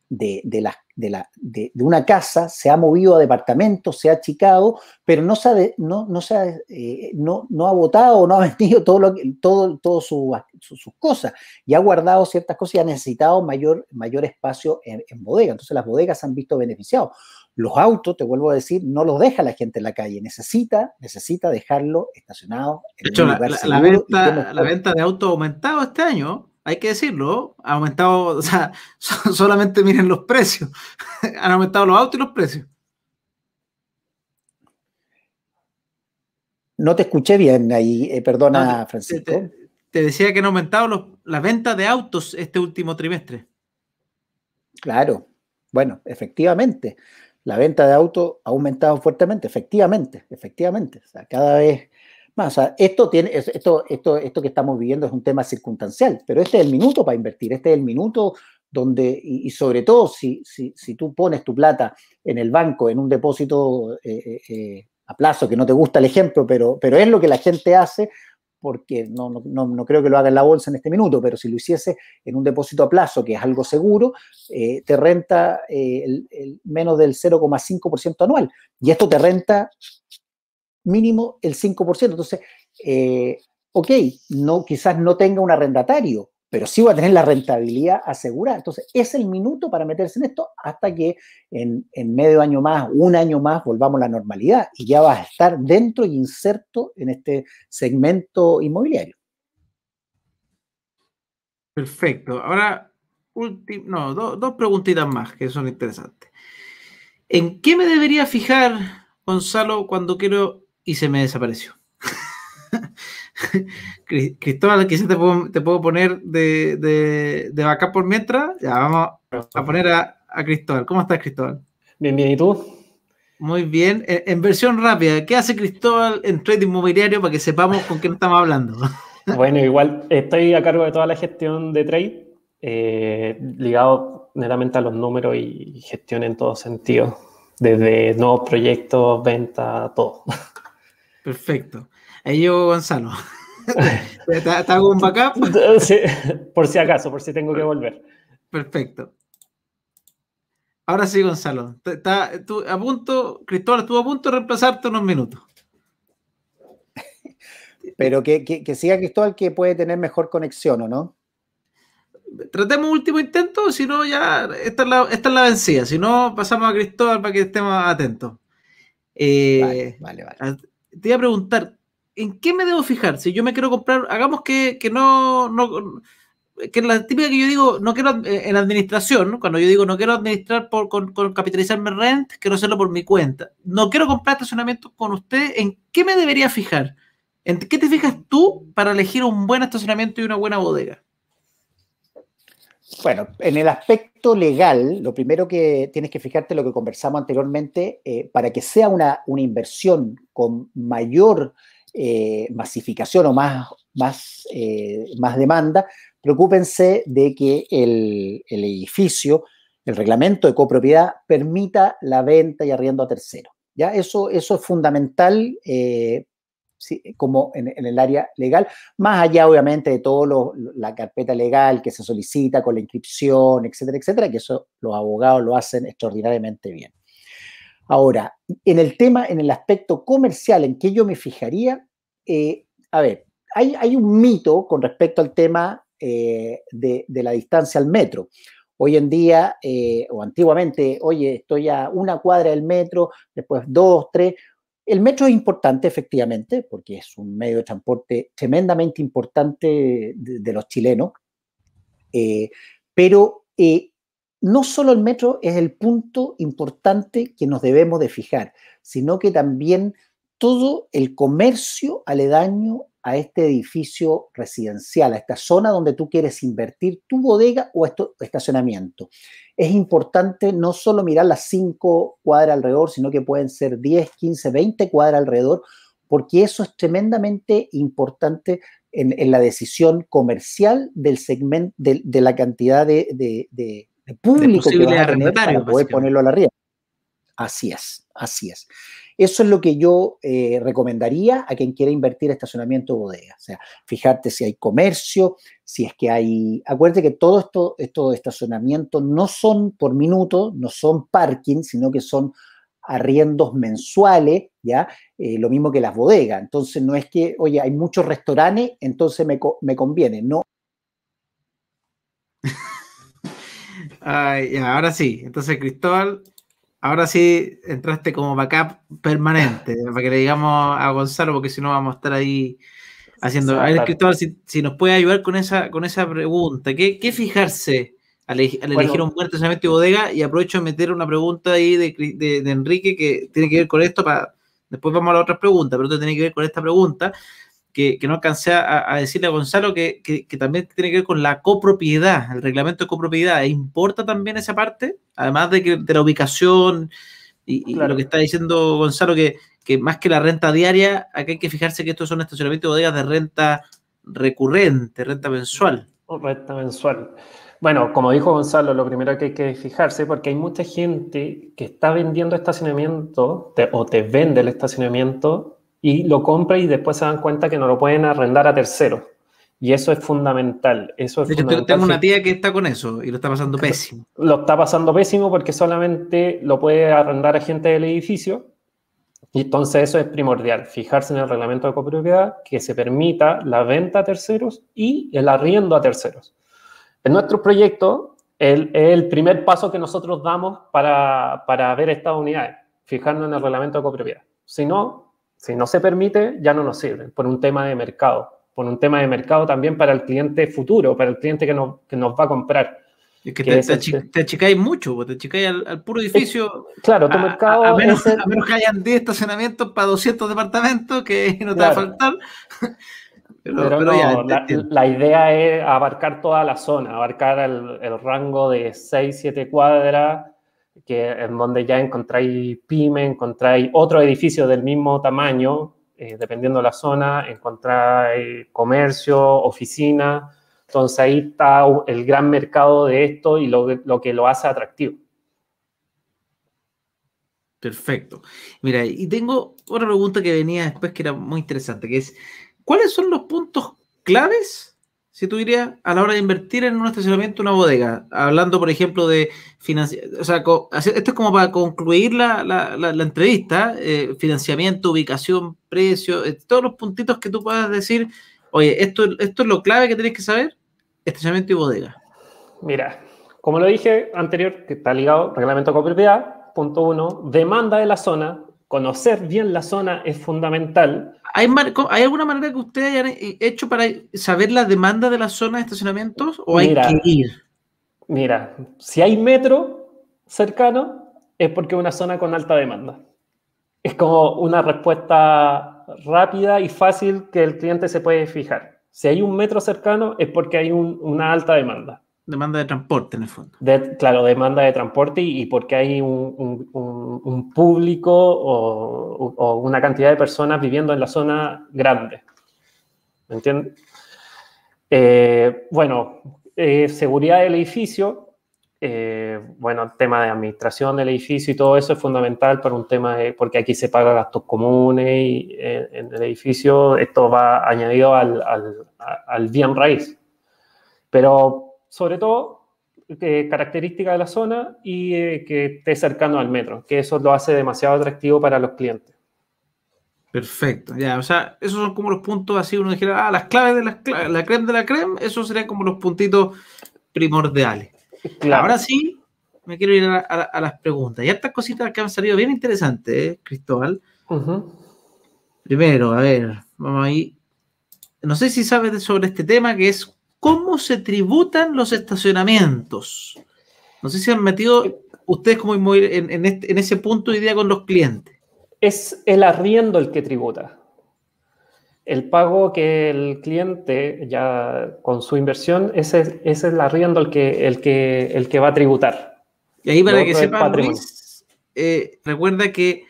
de, de, la, de, la, de, una casa, se ha movido a departamento se ha achicado, pero no sabe no, no, sabe eh, no, no, ha votado, no ha vendido todo lo todo, todo sus cosas y ha guardado ciertas cosas y ha necesitado mayor, mayor espacio en, bodega. Entonces las bodegas se han visto beneficiados. Los autos, te vuelvo a decir, no los deja la gente en la calle, necesita, necesita dejarlo estacionado. de hecho, venta, la venta de autos ha aumentado este año hay que decirlo, ha aumentado, o sea, solamente miren los precios, han aumentado los autos y los precios. No te escuché bien ahí, eh, perdona Francisco. Te, decía que han aumentado los, las ventas de autos este último trimestre. Claro, bueno, efectivamente, la venta de autos ha aumentado fuertemente, efectivamente, efectivamente. O sea, cada vez o sea, esto, que estamos viviendo es un tema circunstancial, pero este es el minuto para invertir, este es el minuto donde, y, sobre todo si, tú pones tu plata en el banco, en un depósito eh, eh, eh, a plazo, que no te gusta el ejemplo, pero, es lo que la gente hace, porque no, creo que lo haga en la bolsa en este minuto, pero si lo hiciese en un depósito a plazo, que es algo seguro, te renta menos del 0,5% anual. Y esto te renta mínimo el 5%. Entonces, eh, ok, no, quizás no tenga un arrendatario, pero sí va a tener la rentabilidad asegurada. Entonces, es el minuto para meterse en esto hasta que en, medio año más, un año más, volvamos a la normalidad y ya vas a estar dentro y inserto en este segmento inmobiliario. Perfecto. Ahora, no, dos preguntitas más que son interesantes. ¿En qué me debería fijar, Gonzalo, cuando quiero y se me desapareció. Cristóbal, quizás te puedo, poner de, de, por mientras. Ya, vamos a poner a, a, Cristóbal. ¿Cómo estás, Cristóbal? Bien, bien. ¿Y tú? Muy bien. En, versión rápida, ¿qué hace Cristóbal en trading inmobiliario para que sepamos con quién estamos hablando? bueno, igual estoy a cargo de toda la gestión de trade, eh, ligado netamente a los números y gestión en todo sentidos desde nuevos proyectos, ventas, todo. Perfecto. Ahí yo, Gonzalo. ¿Te hago backup? por si acaso, por si tengo que volver. Perfecto. Ahora sí, Gonzalo. Está, a punto, Cristóbal estuvo a punto de reemplazarte unos minutos. Pero que, que, siga Cristóbal que puede tener mejor conexión, ¿o no? Tratemos un último intento, si no ya esta es, la, vencida. Si no, pasamos a Cristóbal para que estemos atentos. Eh, vale. vale te iba a preguntar, ¿en qué me debo fijar? Si yo me quiero comprar, hagamos que, no, no, que la típica que yo digo, no quiero eh, en administración, cuando yo digo no quiero administrar por, con, con capitalizarme rent, quiero hacerlo por mi cuenta, no quiero comprar estacionamiento con usted, ¿en qué me debería fijar? ¿En qué te fijas tú para elegir un buen estacionamiento y una buena bodega? Bueno, en el aspecto legal, lo primero que tienes que fijarte lo que conversamos anteriormente, eh, para que sea una, una inversión con mayor eh, masificación o más, más, eh, más demanda, preocúpense de que el, edificio, el reglamento de copropiedad, permita la venta y arriendo a terceros. ¿ya? Eso, eso es fundamental como en, el área legal, más allá obviamente de toda la carpeta legal que se solicita con la inscripción, etcétera, etcétera, que eso los abogados lo hacen extraordinariamente bien. Ahora, en el tema, en el aspecto comercial en que yo me fijaría, eh, a ver, hay, un mito con respecto al tema eh, de, la distancia al metro. Hoy en día, eh, o antiguamente, oye, estoy a una cuadra del metro, después dos, tres. El metro es importante, efectivamente, porque es un medio de transporte tremendamente importante de, los chilenos, eh, pero eh, no solo el metro es el punto importante que nos debemos de fijar, sino que también todo el comercio aledaño a este edificio residencial, a esta zona donde tú quieres invertir tu bodega o esto, estacionamiento. Es importante no solo mirar las 5 cuadras alrededor, sino que pueden ser 10, 15, 20 cuadras alrededor, porque eso es tremendamente importante en, la decisión comercial del segmento, de, la cantidad de, público que va a ponerlo a la ría. Así es, así es. Eso es lo que yo eh, recomendaría a quien quiera invertir estacionamiento bodega. O sea, fijarte si hay comercio, si es que hay... Acuérdate que todo esto, esto de estacionamiento no son por minuto, no son parking, sino que son arriendos mensuales, ¿ya? Eh, lo mismo que las bodegas. Entonces, no es que, oye, hay muchos restaurantes, entonces me, conviene, no. ahora sí. Entonces, Cristóbal, ahora sí entraste como backup permanente, para que le digamos a Gonzalo, porque si no vamos a estar ahí haciendo. A ver, Cristóbal, si, nos puede ayudar con esa, con esa pregunta. ¿Qué, qué fijarse al, elegir un buen y bodega? Y aprovecho de meter una pregunta ahí de, Enrique que tiene que ver con esto. Para, después vamos a la otra pregunta, pero esto tiene que ver con esta pregunta que, no alcancé a, decirle a Gonzalo, que, también tiene que ver con la copropiedad, el reglamento de copropiedad. ¿E ¿Importa también esa parte? Además de, que, de la ubicación y, lo que está diciendo Gonzalo, que, más que la renta diaria, acá hay que fijarse que estos son estacionamientos de bodegas de renta recurrente, renta mensual. renta mensual. Bueno, como dijo Gonzalo, lo primero que hay que fijarse, porque hay mucha gente que está vendiendo estacionamiento o te vende el estacionamiento y lo compra y después se dan cuenta que no lo pueden arrendar a terceros. Y eso es fundamental. Eso tengo una tía que está con eso y lo está pasando pésimo. Lo está pasando pésimo porque solamente lo puede arrendar a gente del edificio. Y entonces eso es primordial, fijarse en el reglamento de copropiedad que se permita la venta a terceros y el arriendo a terceros. En nuestro proyecto, el, el primer paso que nosotros damos para, para ver estas unidades, fijarnos en el reglamento de copropiedad. Si no, si no se permite, ya no nos sirve, por un tema de mercado, por un tema de mercado también para el cliente futuro, para el cliente que, nos va a comprar. Es que, este te, achicáis mucho, te achicáis al, puro edificio. claro, tu mercado. A, menos, que hayan 10 estacionamientos para 200 departamentos, que no te va a faltar. Pero, la, idea es abarcar toda la zona, abarcar el, el rango de 6, 7 cuadras que, en donde ya encontráis pyme, encontráis otro edificio del mismo tamaño, eh, dependiendo de la zona, encontráis comercio, oficina. Entonces ahí está el gran mercado de esto y lo, lo que lo hace atractivo. Perfecto. Mira, y tengo otra pregunta que venía después que era muy interesante, que es, ¿cuáles son los puntos claves si tú dirías, a la hora de invertir en un estacionamiento, una bodega? Hablando, por ejemplo, de financiar o sea, esto es como para concluir la, entrevista, eh, financiamiento, ubicación, precio, eh, todos los puntitos que tú puedas decir, oye, esto, esto es lo clave que tenés que saber, estacionamiento y bodega. Mira, como lo dije anterior, que está ligado, reglamento de copropiedad, punto uno, demanda de la zona, conocer bien la zona es fundamental. ¿Hay, alguna manera que usted hayan eh, hecho para saber la demanda de la zona de estacionamientos o hay que ir? Mira, si hay metro cercano es porque es una zona con alta demanda. Es como una respuesta rápida y fácil que el cliente se puede fijar. Si hay un metro cercano es porque hay una alta demanda demanda de transporte en el fondo. claro, demanda de transporte y, porque hay un, público o, una cantidad de personas viviendo en la zona grande. ¿Me entiendes? Eh, bueno, eh, seguridad del edificio, eh, bueno, tema de administración del edificio y todo eso es fundamental para un tema de, porque aquí se pagan gastos comunes y, en, el edificio esto va añadido al, al, al bien raíz. Pero sobre todo eh, característica de la zona y eh, que esté cercano al metro, que eso lo hace demasiado atractivo para los clientes. Perfecto, ya, o sea, esos son como los puntos, así uno dijera, ah, las claves de las la creme de la creme, esos serían como los puntitos primordiales. Ahora sí, me quiero ir a, las preguntas. Y estas cositas que han salido bien interesantes, ¿eh, Cristóbal. Primero, a ver, vamos ahí. No sé si sabes sobre este tema que es cómo se tributan los estacionamientos. No sé si han metido ustedes como en, este, en, ese punto hoy idea con los clientes. Es el arriendo el que tributa. El pago que el cliente ya con su inversión, ese, es el arriendo el que, va a tributar. Y ahí para que sepan, eh, recuerda que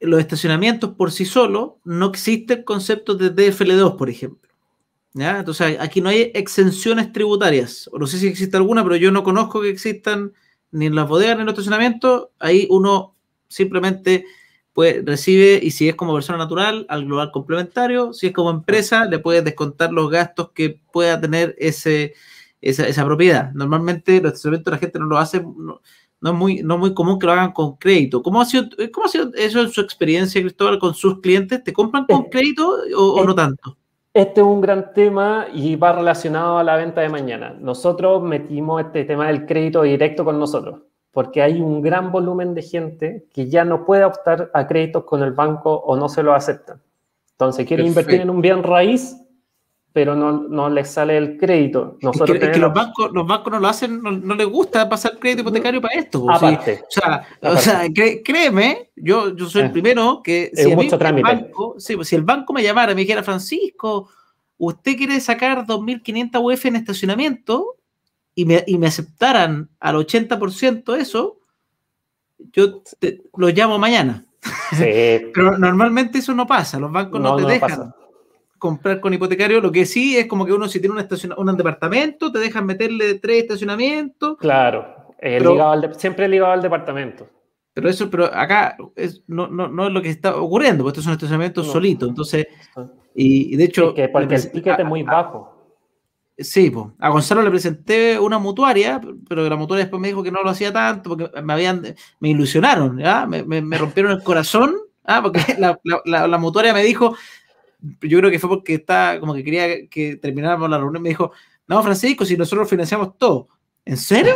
los estacionamientos por sí solos no existen conceptos de DFL2, por ejemplo. Entonces, aquí no hay exenciones tributarias. No sé si existe alguna, pero yo no conozco que existan ni en las bodegas ni en los estacionamientos. Ahí uno simplemente pues, recibe, y si es como persona natural, al global complementario. Si es como empresa, le puedes descontar los gastos que pueda tener ese, esa, propiedad. Normalmente, los estacionamientos la gente no lo hace. No, es muy, no muy común que lo hagan con crédito. ¿Cómo ha, sido, ¿Cómo ha sido eso en su experiencia, Cristóbal, con sus clientes? ¿Te compran con eh, crédito o, o eh, no tanto? Este es un gran tema y va relacionado a la venta de mañana. Nosotros metimos este tema del crédito directo con nosotros, porque hay un gran volumen de gente que ya no puede optar a créditos con el banco o no se lo aceptan. Entonces, quiere invertir en un bien raíz, pero no, les sale el crédito. Nosotros es que, los, bancos, los bancos no lo hacen, no, les gusta pasar crédito hipotecario para esto. Pues, o sea, créeme, yo, yo soy el eh, primero que si, el banco, pues, si el banco me llamara y me dijera, Francisco, usted quiere sacar 2.500 UF en estacionamiento y me, y me aceptaran al 80% eso, yo lo llamo mañana. pero normalmente eso no pasa, los bancos no, te dejan comprar con hipotecario, lo que sí es como que uno si tiene un, un departamento, te dejan meterle tres estacionamientos. Claro, eh, ligado al siempre ligado al departamento. Pero eso, pero acá es, no, es lo que está ocurriendo, porque esto es un estacionamiento solito, entonces, y, de hecho... que porque el ticket es muy bajo. Sí, pues a Gonzalo le presenté una mutuaria, pero la mutuaria después me dijo que no lo hacía tanto, porque me habían, me ilusionaron, ¿ya? Me, rompieron el corazón, ¿ah? porque la, mutuaria me dijo, yo creo que fue porque está, como que quería que termináramos la reunión, me dijo, no, Francisco, si nosotros financiamos todo. ¿En serio?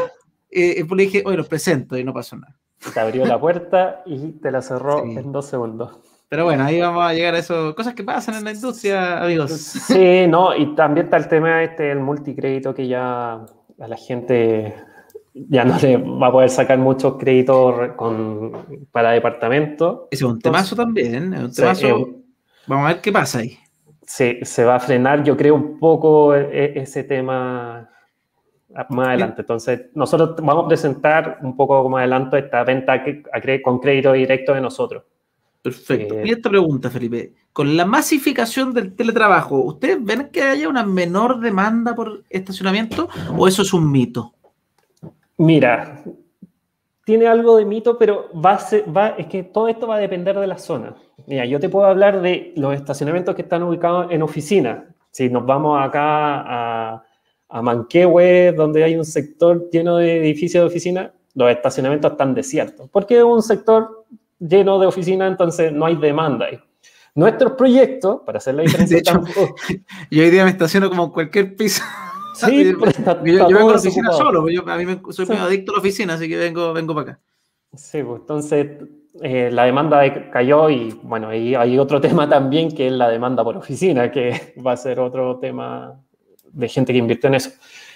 Eh, eh pues le dije, oye, los presento y no pasó nada. Te abrió la puerta y te la cerró en dos segundos. Pero bueno, ahí vamos a llegar a eso. Cosas que pasan en la industria, amigos. Sí, no, y también está el tema este del multicrédito que ya a la gente ya no se va a poder sacar muchos créditos con, para departamentos Ese es un temazo también, es un temazo. Vamos a ver qué pasa ahí. Se, se va a frenar, yo creo, un poco e, e, ese tema más adelante. Entonces, nosotros vamos a presentar un poco más adelante esta venta con crédito directo de nosotros. Perfecto. Y eh, esta pregunta, Felipe. Con la masificación del teletrabajo, ¿ustedes ven que haya una menor demanda por estacionamiento o eso es un mito? Mira, tiene algo de mito, pero va va, es que todo esto va a depender de la zona. Mira, yo te puedo hablar de los estacionamientos que están ubicados en oficinas. Si nos vamos acá a, a Manquehue, donde hay un sector lleno de edificios de oficina, los estacionamientos están desiertos, porque es un sector lleno de oficinas, entonces no hay demanda ahí. Nuestros proyectos, para hacer la diferencia, de yo hoy día me estaciono como cualquier piso Sí, yo, vengo a la oficina solo, pues, yo, a mí soy sí. adicto a la oficina, así que vengo, vengo para acá. Sí, pues entonces eh, la demanda cayó y bueno, hay otro tema también que es la demanda por oficina, que va a ser otro tema de gente que invirtió en eso.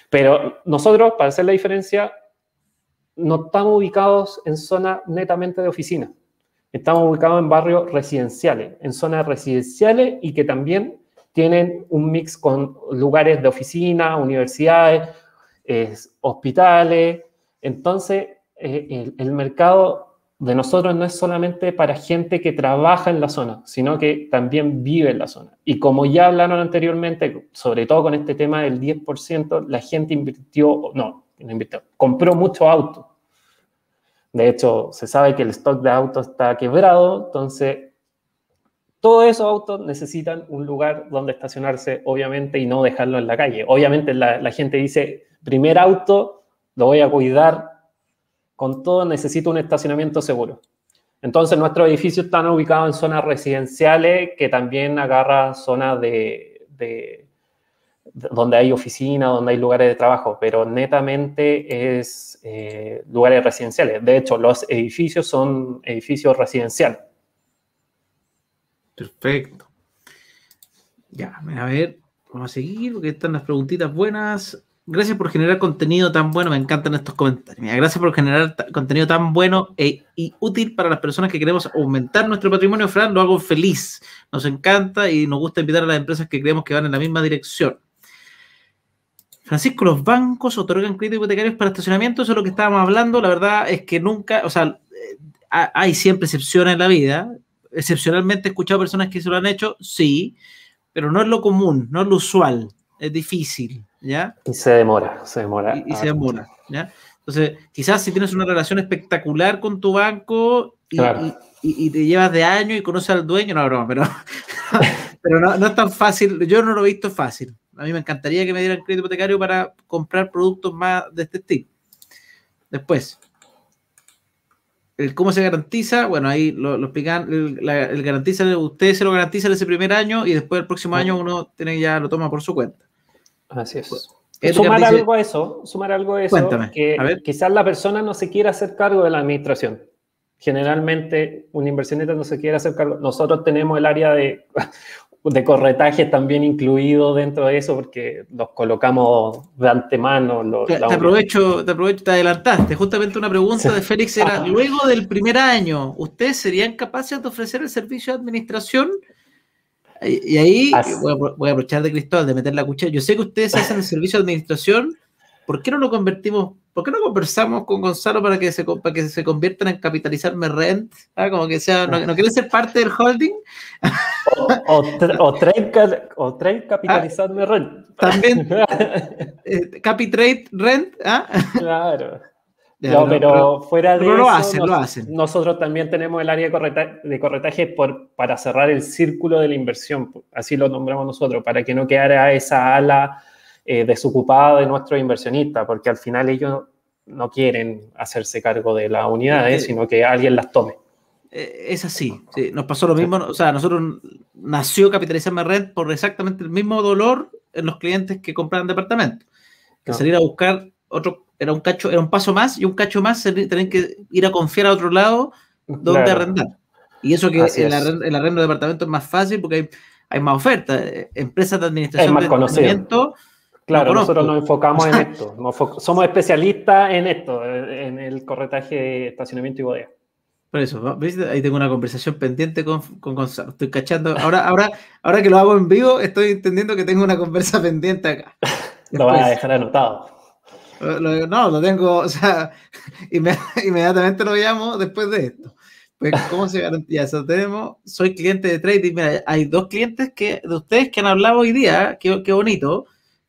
Pero nosotros, para hacer la diferencia, no estamos ubicados en zona netamente de oficina. Estamos ubicados en barrios residenciales, en zonas residenciales y que también tienen un mix con lugares de oficina, universidades, hospitales. Entonces, eh, el, el, mercado de nosotros no es solamente para gente que trabaja en la zona, sino que también vive en la zona. Y como ya hablaron anteriormente, sobre todo con este tema del 10%, la gente invirtió, no, no invirtió, compró mucho auto. De hecho, se sabe que el stock de autos está quebrado, entonces todos esos autos necesitan un lugar donde estacionarse, obviamente, y no dejarlo en la calle. Obviamente la, gente dice, primer auto, lo voy a cuidar, con todo necesito un estacionamiento seguro. Entonces nuestros edificios están ubicado en zonas residenciales que también agarra zonas de, donde hay oficinas, donde hay lugares de trabajo, pero netamente es eh, lugares residenciales. De hecho, los edificios son edificios residenciales. Perfecto. Ya, a ver, vamos a seguir porque están las preguntitas buenas. Gracias por generar contenido tan bueno, me encantan estos comentarios. gracias por generar contenido tan bueno eh, y útil para las personas que queremos aumentar nuestro patrimonio, Fran, lo hago feliz. Nos encanta y nos gusta invitar a las empresas que creemos que van en la misma dirección. Francisco, los bancos otorgan créditos hipotecarios para estacionamiento, eso es lo que estábamos hablando. La verdad es que nunca, o sea, eh, hay siempre excepciones en la vida, excepcionalmente he escuchado personas que se lo han hecho, sí, pero no es lo común, no es lo usual, es difícil, ¿ya? Y se demora, se demora. Y, se demora, ¿ya? Entonces, quizás si tienes una relación espectacular con tu banco y, te llevas de año y conoces al dueño, no, broma, pero, no, no, es tan fácil, yo no lo he visto fácil. A mí me encantaría que me dieran crédito hipotecario para comprar productos más de este estilo. Después, el cómo se garantiza, bueno, ahí lo, explican, el, garantiza, ustedes se lo garantizan ese primer año y después el próximo año uno tiene ya lo toma por su cuenta. Así es. sumar algo a eso, sumar algo eso, que quizás la persona no se quiera hacer cargo de la administración. Generalmente un inversionista no se quiere hacer cargo. Nosotros tenemos el área de de corretaje también incluido dentro de eso, porque los colocamos de antemano. te, aprovecho, te aprovecho, te adelantaste. Justamente una pregunta de Félix era, luego del primer año, ¿ustedes serían capaces de ofrecer el servicio de administración? Y, ahí voy a, voy a, aprovechar de Cristóbal, de meter la cuchara. Yo sé que ustedes hacen el servicio de administración, ¿por qué no lo convertimos ¿por qué no conversamos con Gonzalo para que se, para que se conviertan en capitalizarme rent? ¿Ah? Como que sea, no, quiere ser parte del holding. O, trade, ah, capitalizarme rent. También. Eh, capitrade rent. ¿ah? Claro. no, pero, fuera de lo hacen, lo hacen. nosotros también tenemos el área de, corretaje por, para cerrar el círculo de la inversión, así lo nombramos nosotros, para que no quedara esa ala eh, desocupada de nuestros inversionistas, porque al final ellos no quieren hacerse cargo de las unidades, eh, sino que alguien las tome. Eh, es así, nos pasó lo mismo, o sea, nosotros nació Capitalizarme Red por exactamente el mismo dolor en los clientes que compraban departamentos, que salir a buscar otro, era un cacho, era un paso más y un cacho más, tener que ir a confiar a otro lado donde arrendar. Y eso que el, arrendamiento de departamentos es más fácil porque hay, más oferta eh, empresas de administración más de Claro, nosotros nos enfocamos en esto. somos especialistas en esto, en el corretaje, de estacionamiento y bodega. Por eso, Ahí tengo una conversación pendiente con, con Gonzalo. Estoy cachando. Ahora, ahora, ahora que lo hago en vivo, estoy entendiendo que tengo una conversa pendiente acá. lo van a dejar anotado. no, lo tengo, o sea, inmediatamente lo veamos después de esto. Pues, ¿cómo se garantiza? Eso tenemos, soy cliente de trading. Mira, hay dos clientes que, de ustedes que han hablado hoy día, ¿eh? qué, qué bonito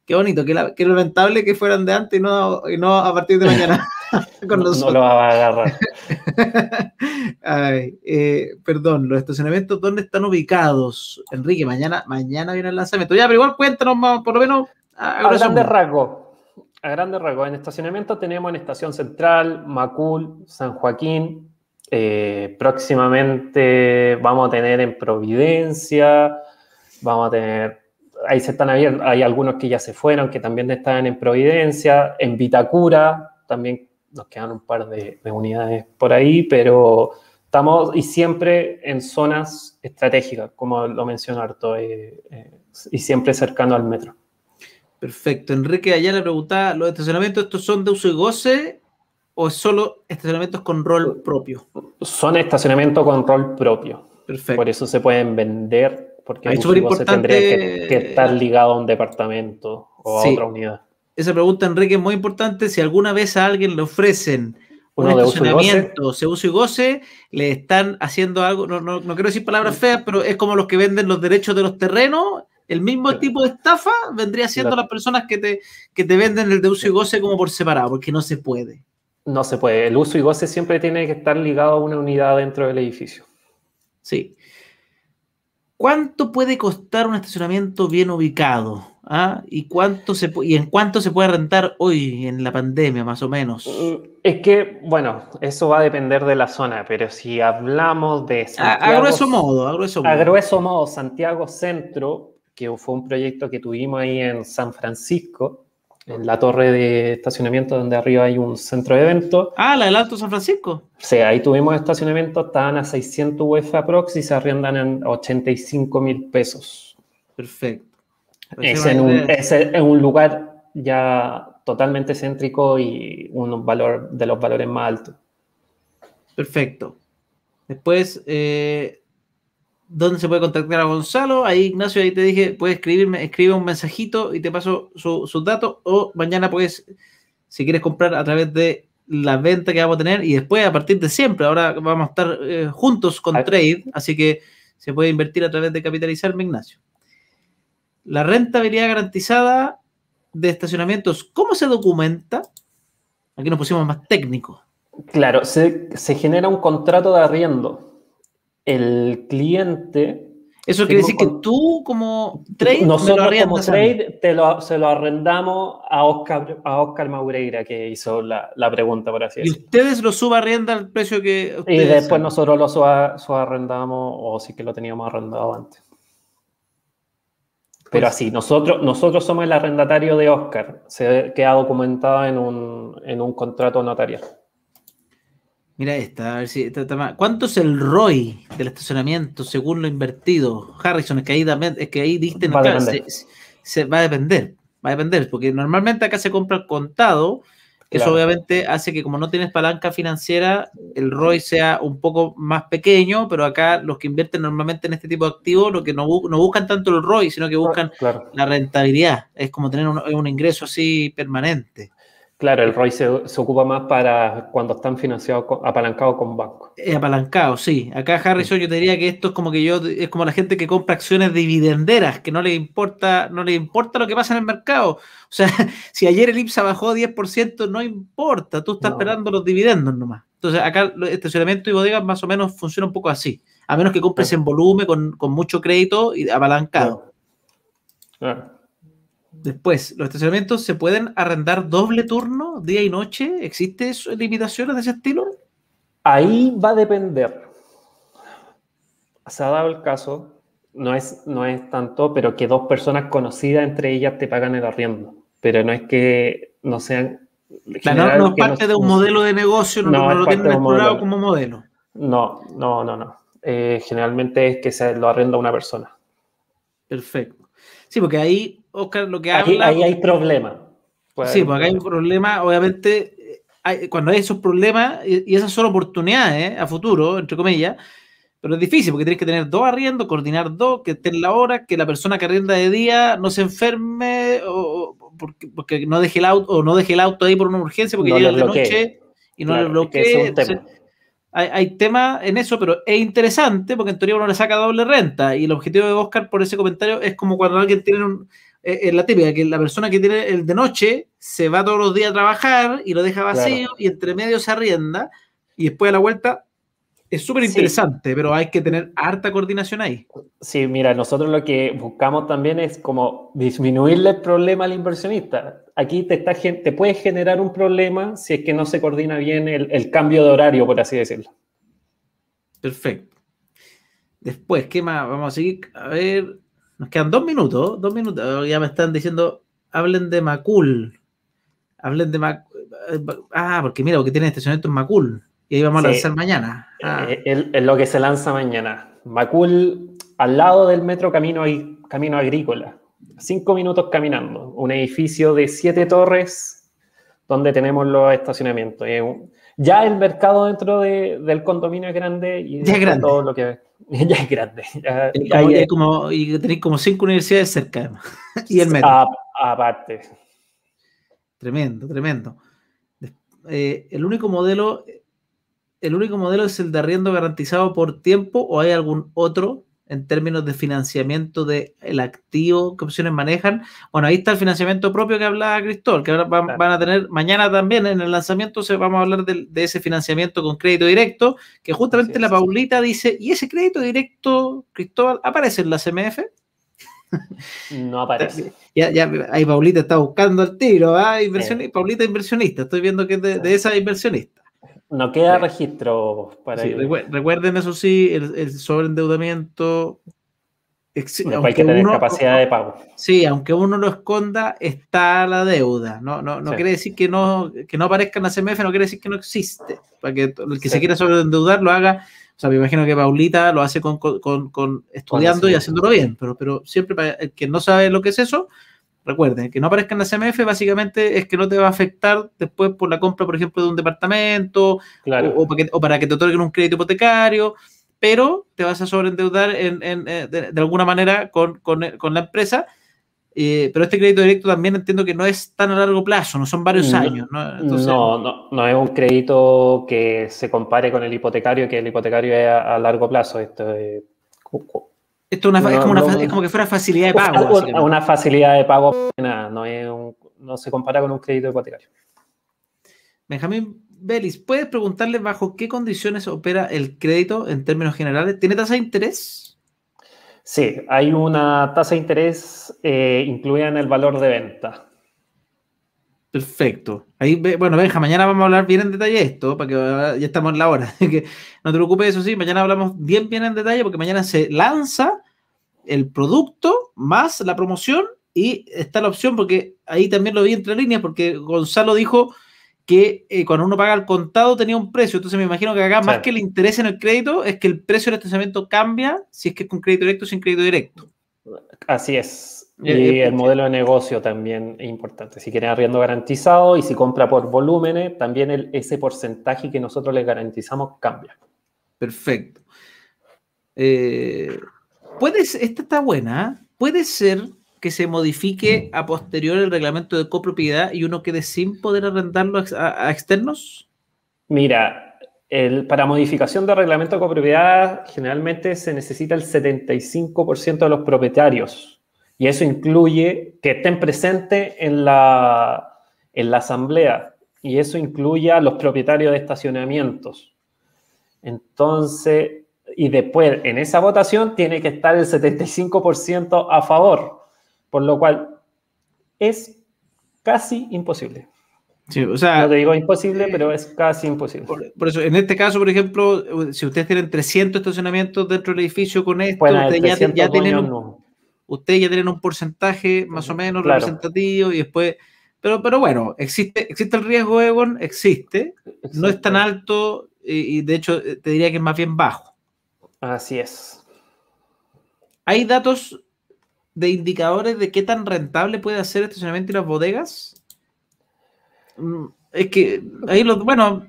qué bonito, qué, lamentable que fueran de antes y no, no a partir de mañana con nosotros. No lo va a agarrar. Ay, eh, perdón, los estacionamientos, ¿dónde están ubicados? Enrique, mañana, mañana viene el lanzamiento. Ya, pero igual cuéntanos por lo menos. A, a, grandes rasgos. A grandes rasgos. En estacionamiento tenemos en Estación Central, Macul, San Joaquín. Eh, próximamente vamos a tener en Providencia, vamos a tener ahí se están abiertos, hay algunos que ya se fueron, que también están en Providencia, en Vitacura, también nos quedan un par de, unidades por ahí, pero estamos y siempre en zonas estratégicas, como lo mencionó Arto, eh, eh, y siempre cercano al metro. Perfecto. Enrique allá le preguntaba, ¿los estacionamientos estos son de uso y goce o solo estacionamientos con rol propio? Son estacionamientos con rol propio. Perfecto. Por eso se pueden vender porque es súper importante tendría que, estar ligado a un departamento o a otra unidad. Esa pregunta, Enrique, es muy importante. Si alguna vez a alguien le ofrecen un estacionamiento, se uso y goce, le están haciendo algo, no, no, quiero decir palabras feas, pero es como los que venden los derechos de los terrenos el mismo tipo de estafa vendría siendo las personas que te, que te venden el de uso y goce como por separado, porque no se puede. No se puede. El uso y goce siempre tiene que estar ligado a una unidad dentro del edificio. Sí. ¿Cuánto puede costar un estacionamiento bien ubicado? ¿Ah? ¿Y, cuánto se, en cuánto se puede rentar hoy en la pandemia, más o menos? Mm, es que, bueno, eso va a depender de la zona, pero si hablamos de a grueso modo, a grueso modo. A grueso modo, Santiago Centro, que fue un proyecto que tuvimos ahí en San Francisco, en la torre de estacionamiento donde arriba hay un centro de eventos. Ah, la del Alto San Francisco. Sí, ahí tuvimos estacionamiento, estaban a 600 UF aprox y se arriendan en 85 mil pesos. Perfecto. Es en, un, lugar ya totalmente céntrico y un valor de los valores más altos. Perfecto. Después, eh, dónde se puede contactar a Gonzalo. Ahí, Ignacio, ahí te dije, puedes escribirme, escribe un mensajito y te paso sus datos. O mañana puedes, si quieres comprar a través de la venta que vamos a tener. Y después, a partir de siempre, ahora vamos a estar eh, juntos con Trade. Así que se puede invertir a través de capitalizarme, Ignacio. La rentabilidad garantizada de estacionamientos, ¿cómo se documenta? Aquí nos pusimos más técnicos. Claro, se genera un contrato de arriendo el cliente... Eso quiere decir que tú como trade... Nosotros como trade te lo, se lo arrendamos a Oscar, a Oscar Maureira que hizo la, pregunta, por así decirlo. Y ustedes lo subarrendan al precio que... Y después nosotros lo subarrendamos o sí que lo teníamos arrendado antes. Pero pues así, nosotros, nosotros somos el arrendatario de Oscar. Se queda documentado en un, en un contrato notarial. Mira esta, a ver si esta, ¿Cuánto es el ROI del estacionamiento según lo invertido? Harrison, es que ahí, es que ahí diste va, se, va a depender, va a depender, porque normalmente acá se compra el contado, eso obviamente hace que como no tienes palanca financiera, el ROI sea un poco más pequeño, pero acá los que invierten normalmente en este tipo de activos, lo que no, buscan tanto el ROI, sino que ah, buscan la rentabilidad, es como tener un, un ingreso así permanente. Claro, el ROI se, ocupa más para cuando están financiados, apalancados con bancos. Eh, apalancados, sí. Acá Harrison yo te diría que esto es como que yo, es como la gente que compra acciones dividenderas, que no le importa, no le importa lo que pasa en el mercado. O sea, si ayer el IPSA bajó 10%, no importa, tú estás esperando los dividendos nomás. Entonces acá el este estacionamiento y bodegas más o menos funciona un poco así, a menos que compres en volumen, con, mucho crédito y apalancado. claro. Después, ¿los estacionamientos se pueden arrendar doble turno, día y noche? ¿Existen limitaciones de ese estilo? Ahí va a depender. Se ha dado el caso, no es, no es tanto, pero que dos personas conocidas entre ellas te pagan el arriendo. Pero no es que no sean... no, es parte de un modelo de negocio, no, lo tienen explorado como modelo. No, no, no, no. Eh, generalmente es que se lo arrenda una persona. Perfecto. Sí, porque ahí, Oscar, lo que habla... Ahí hay problema. Pues sí, porque hay un problema, obviamente, eh, cuando hay esos problemas, y, esas son oportunidades eh, a futuro, entre comillas, pero es difícil porque tienes que tener dos arriendo, coordinar dos, que estén la hora, que la persona que arrienda de día no se enferme o, porque, no deje el auto o no deje el auto ahí por una urgencia porque llega de noche y no le lo bloquee hay, tema en eso, pero es interesante porque en teoría uno le saca doble renta y el objetivo de Oscar por ese comentario es como cuando alguien tiene un, eh, eh, la típica, que la persona que tiene el de noche se va todos los días a trabajar y lo deja vacío y entre medio se arrienda y después a la vuelta es súper interesante, pero hay que tener harta coordinación ahí. Sí, mira, nosotros lo que buscamos también es como disminuirle el problema al inversionista. Aquí te, está, te puede generar un problema si es que no se coordina bien el, cambio de horario, por así decirlo. Perfecto. Después, ¿qué más? Vamos a seguir. A ver, nos quedan dos minutos, dos minutos. Oh, ya me están diciendo, hablen de Macul. Hablen de Macul. Eh, ah, porque mira, porque tienen estacionamiento en Macul. Y ahí vamos a lanzar mañana. Es eh, ah. eh, lo que se lanza mañana. Macul, al lado del metro Camino, Camino Agrícola. Cinco minutos caminando. Un edificio de siete torres donde tenemos los estacionamientos. Ya el mercado dentro del condominio es grande y ya es grande. todo lo que ya es grande. y, tenéis como cinco universidades cerca y el metro. Ah, aparte. Tremendo, tremendo. Eh, el único modelo el único modelo es el de arriendo garantizado por tiempo o hay algún otro en términos de financiamiento del el activo, que opciones manejan. Bueno, ahí está el financiamiento propio que hablaba Cristóbal, que ahora van, a tener mañana también en el lanzamiento, se, vamos a hablar de, ese financiamiento con crédito directo, que justamente la Paulita dice, ¿y ese crédito directo, Cristóbal, aparece en la CMF? No aparece. Ya, ya, ahí Paulita está buscando el tiro, ¿ah? inversionista, Paulita inversionista, estoy viendo que es de esa inversionista. No queda registro para Recuerden, eso sí, el, sobreendeudamiento. Bueno, pues hay que capacidad de pago. Sí, aunque uno lo esconda, está la deuda. No, no, no quiere decir que no, que no aparezca en la CMF, no quiere decir que no existe. Para que el que se quiera sobreendeudar lo haga. O sea, me imagino que Paulita lo hace con, con, con estudiando y haciéndolo bien, pero, pero siempre para el que no sabe lo que es eso, Recuerden, que no aparezca en la CMF básicamente es que no te va a afectar después por la compra, por ejemplo, de un departamento o, para que, te otorguen un crédito hipotecario, pero te vas a sobreendeudar eh, de, alguna manera con, eh, la empresa. Eh, pero este crédito directo también entiendo que no es tan a largo plazo, no son varios años. ¿no? ¿no? es un crédito que se compare con el hipotecario, que el hipotecario es a, a largo plazo. Esto esto es, como que fuera facilidad de pago. Una, facilidad de pago, no, se compara con un crédito hipotecario. Benjamín Belis, ¿puedes preguntarle bajo qué condiciones opera el crédito en términos generales? ¿Tiene tasa de interés? Sí, hay una tasa de interés eh, incluida en el valor de venta. Perfecto. Ahí, bueno, Benja, mañana vamos a hablar bien en detalle esto, porque ah, ya estamos en la hora. no te preocupes, eso sí, mañana hablamos bien, bien en detalle, porque mañana se lanza el producto más la promoción y está la opción, porque ahí también lo vi entre líneas, porque Gonzalo dijo que eh, cuando uno paga el contado tenía un precio, entonces me imagino que acá más que el interés en el crédito es que el precio del estacionamiento cambia si es que es con crédito directo o sin crédito directo. Así es. Eh, eh, y el modelo de negocio también es importante. Si quieren arriendo garantizado y si compra por volúmenes, también el, ese porcentaje que nosotros les garantizamos cambia. Perfecto esta está buena, puede ser que se modifique a posterior el reglamento de copropiedad y uno quede sin poder arrendarlo a, externos? Mira, el, para modificación del reglamento de copropiedad generalmente se necesita el 75% de los propietarios y eso incluye que estén presentes en la, en la asamblea y eso incluye a los propietarios de estacionamientos. Entonces, y después, en esa votación, tiene que estar el 75% a favor, por lo cual es casi imposible. Sí, o sea, no te digo imposible, pero es casi imposible. Por, eso, en este caso, por ejemplo, si ustedes tienen 300 estacionamientos dentro del edificio con esto, ustedes, ya, tienen un, porcentaje más o menos representativo y después... Pero, pero bueno, existe, existe el riesgo, Egon, existe, no es tan alto y de hecho eh, te diría que es más bien bajo. Así es. ¿Hay datos de indicadores de qué tan rentable puede hacer estacionamiento y las bodegas? Mm, es que ahí los, bueno,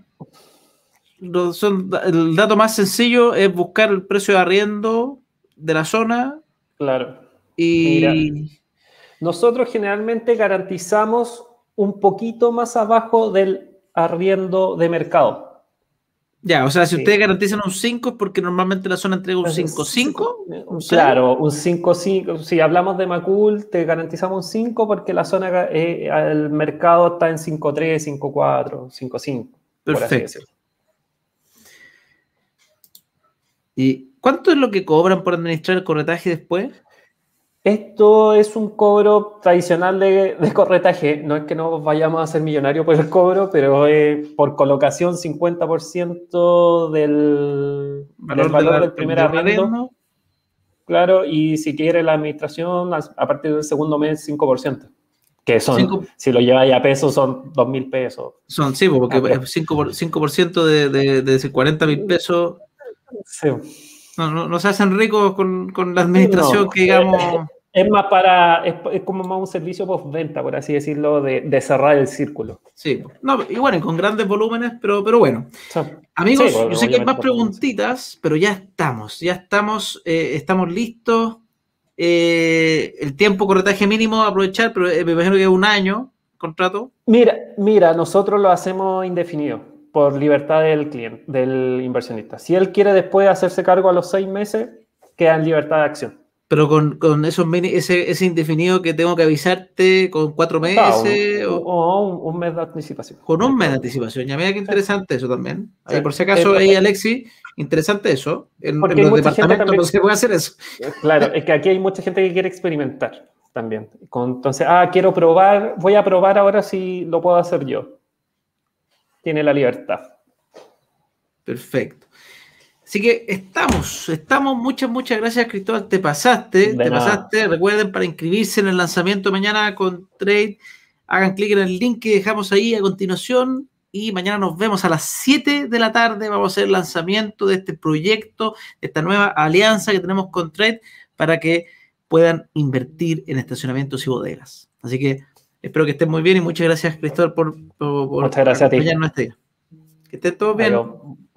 el dato más sencillo es buscar el precio de arriendo de la zona. Claro. Y nosotros generalmente garantizamos un poquito más abajo del arriendo de mercado. Ya, o sea, si ustedes garantizan un 5 es porque normalmente la zona entrega un 5-5. Claro, un 5-5. Si hablamos de Macul, te garantizamos un 5 porque la zona, eh, el mercado está en 5-3, 5-4, 5-5. Perfecto. ¿Y cuánto es lo que cobran por administrar el corretaje después? Esto es un cobro tradicional de, corretaje. No es que no vayamos a ser millonarios por el cobro, pero por colocación 50% del valor del, valor del primer Claro, y si quiere la administración, a, partir del segundo mes, 5%. Que son, si lo lleváis a pesos, son 2 mil pesos. Son, sí, porque 5%, ah, de, de, de 40 mil pesos. No, se hacen ricos con, la administración que digamos es más para, es, como más un servicio postventa, por así decirlo, de, cerrar el círculo. Sí, no, y bueno, con grandes volúmenes, pero, pero bueno. Amigos, yo sé que hay más preguntitas, pero ya estamos, ya estamos, eh, estamos listos. Eh, el tiempo corretaje mínimo aprovechar, pero eh, me imagino que es un año contrato. Mira, mira, nosotros lo hacemos indefinido por libertad del cliente, del inversionista. Si él quiere después hacerse cargo a los seis meses, queda en libertad de acción. Pero con, esos mini, ese, ese, indefinido que tengo que avisarte con cuatro ah, meses. o, un, mes de anticipación. Con un mes de anticipación. Ya mira qué interesante eso también. por si acaso, eh, ahí, eh, Alexi, interesante eso. En, los departamentos también, no se puede hacer eso. Eh, claro, es que aquí hay mucha gente que quiere experimentar también. Entonces, ah, quiero probar, voy a probar ahora si lo puedo hacer yo. Tiene la libertad. Perfecto. Así que estamos, estamos. Muchas, muchas gracias, Cristóbal. Te pasaste, te pasaste. Recuerden para inscribirse en el lanzamiento mañana con Trade. Hagan clic en el link que dejamos ahí a continuación. Y mañana nos vemos a las 7 de la tarde. Vamos a hacer el lanzamiento de este proyecto, esta nueva alianza que tenemos con Trade para que puedan invertir en estacionamientos y bodegas. Así que espero que estén muy bien y muchas gracias, Cristóbal, por, muchas gracias a ti. Este que esté todo bien.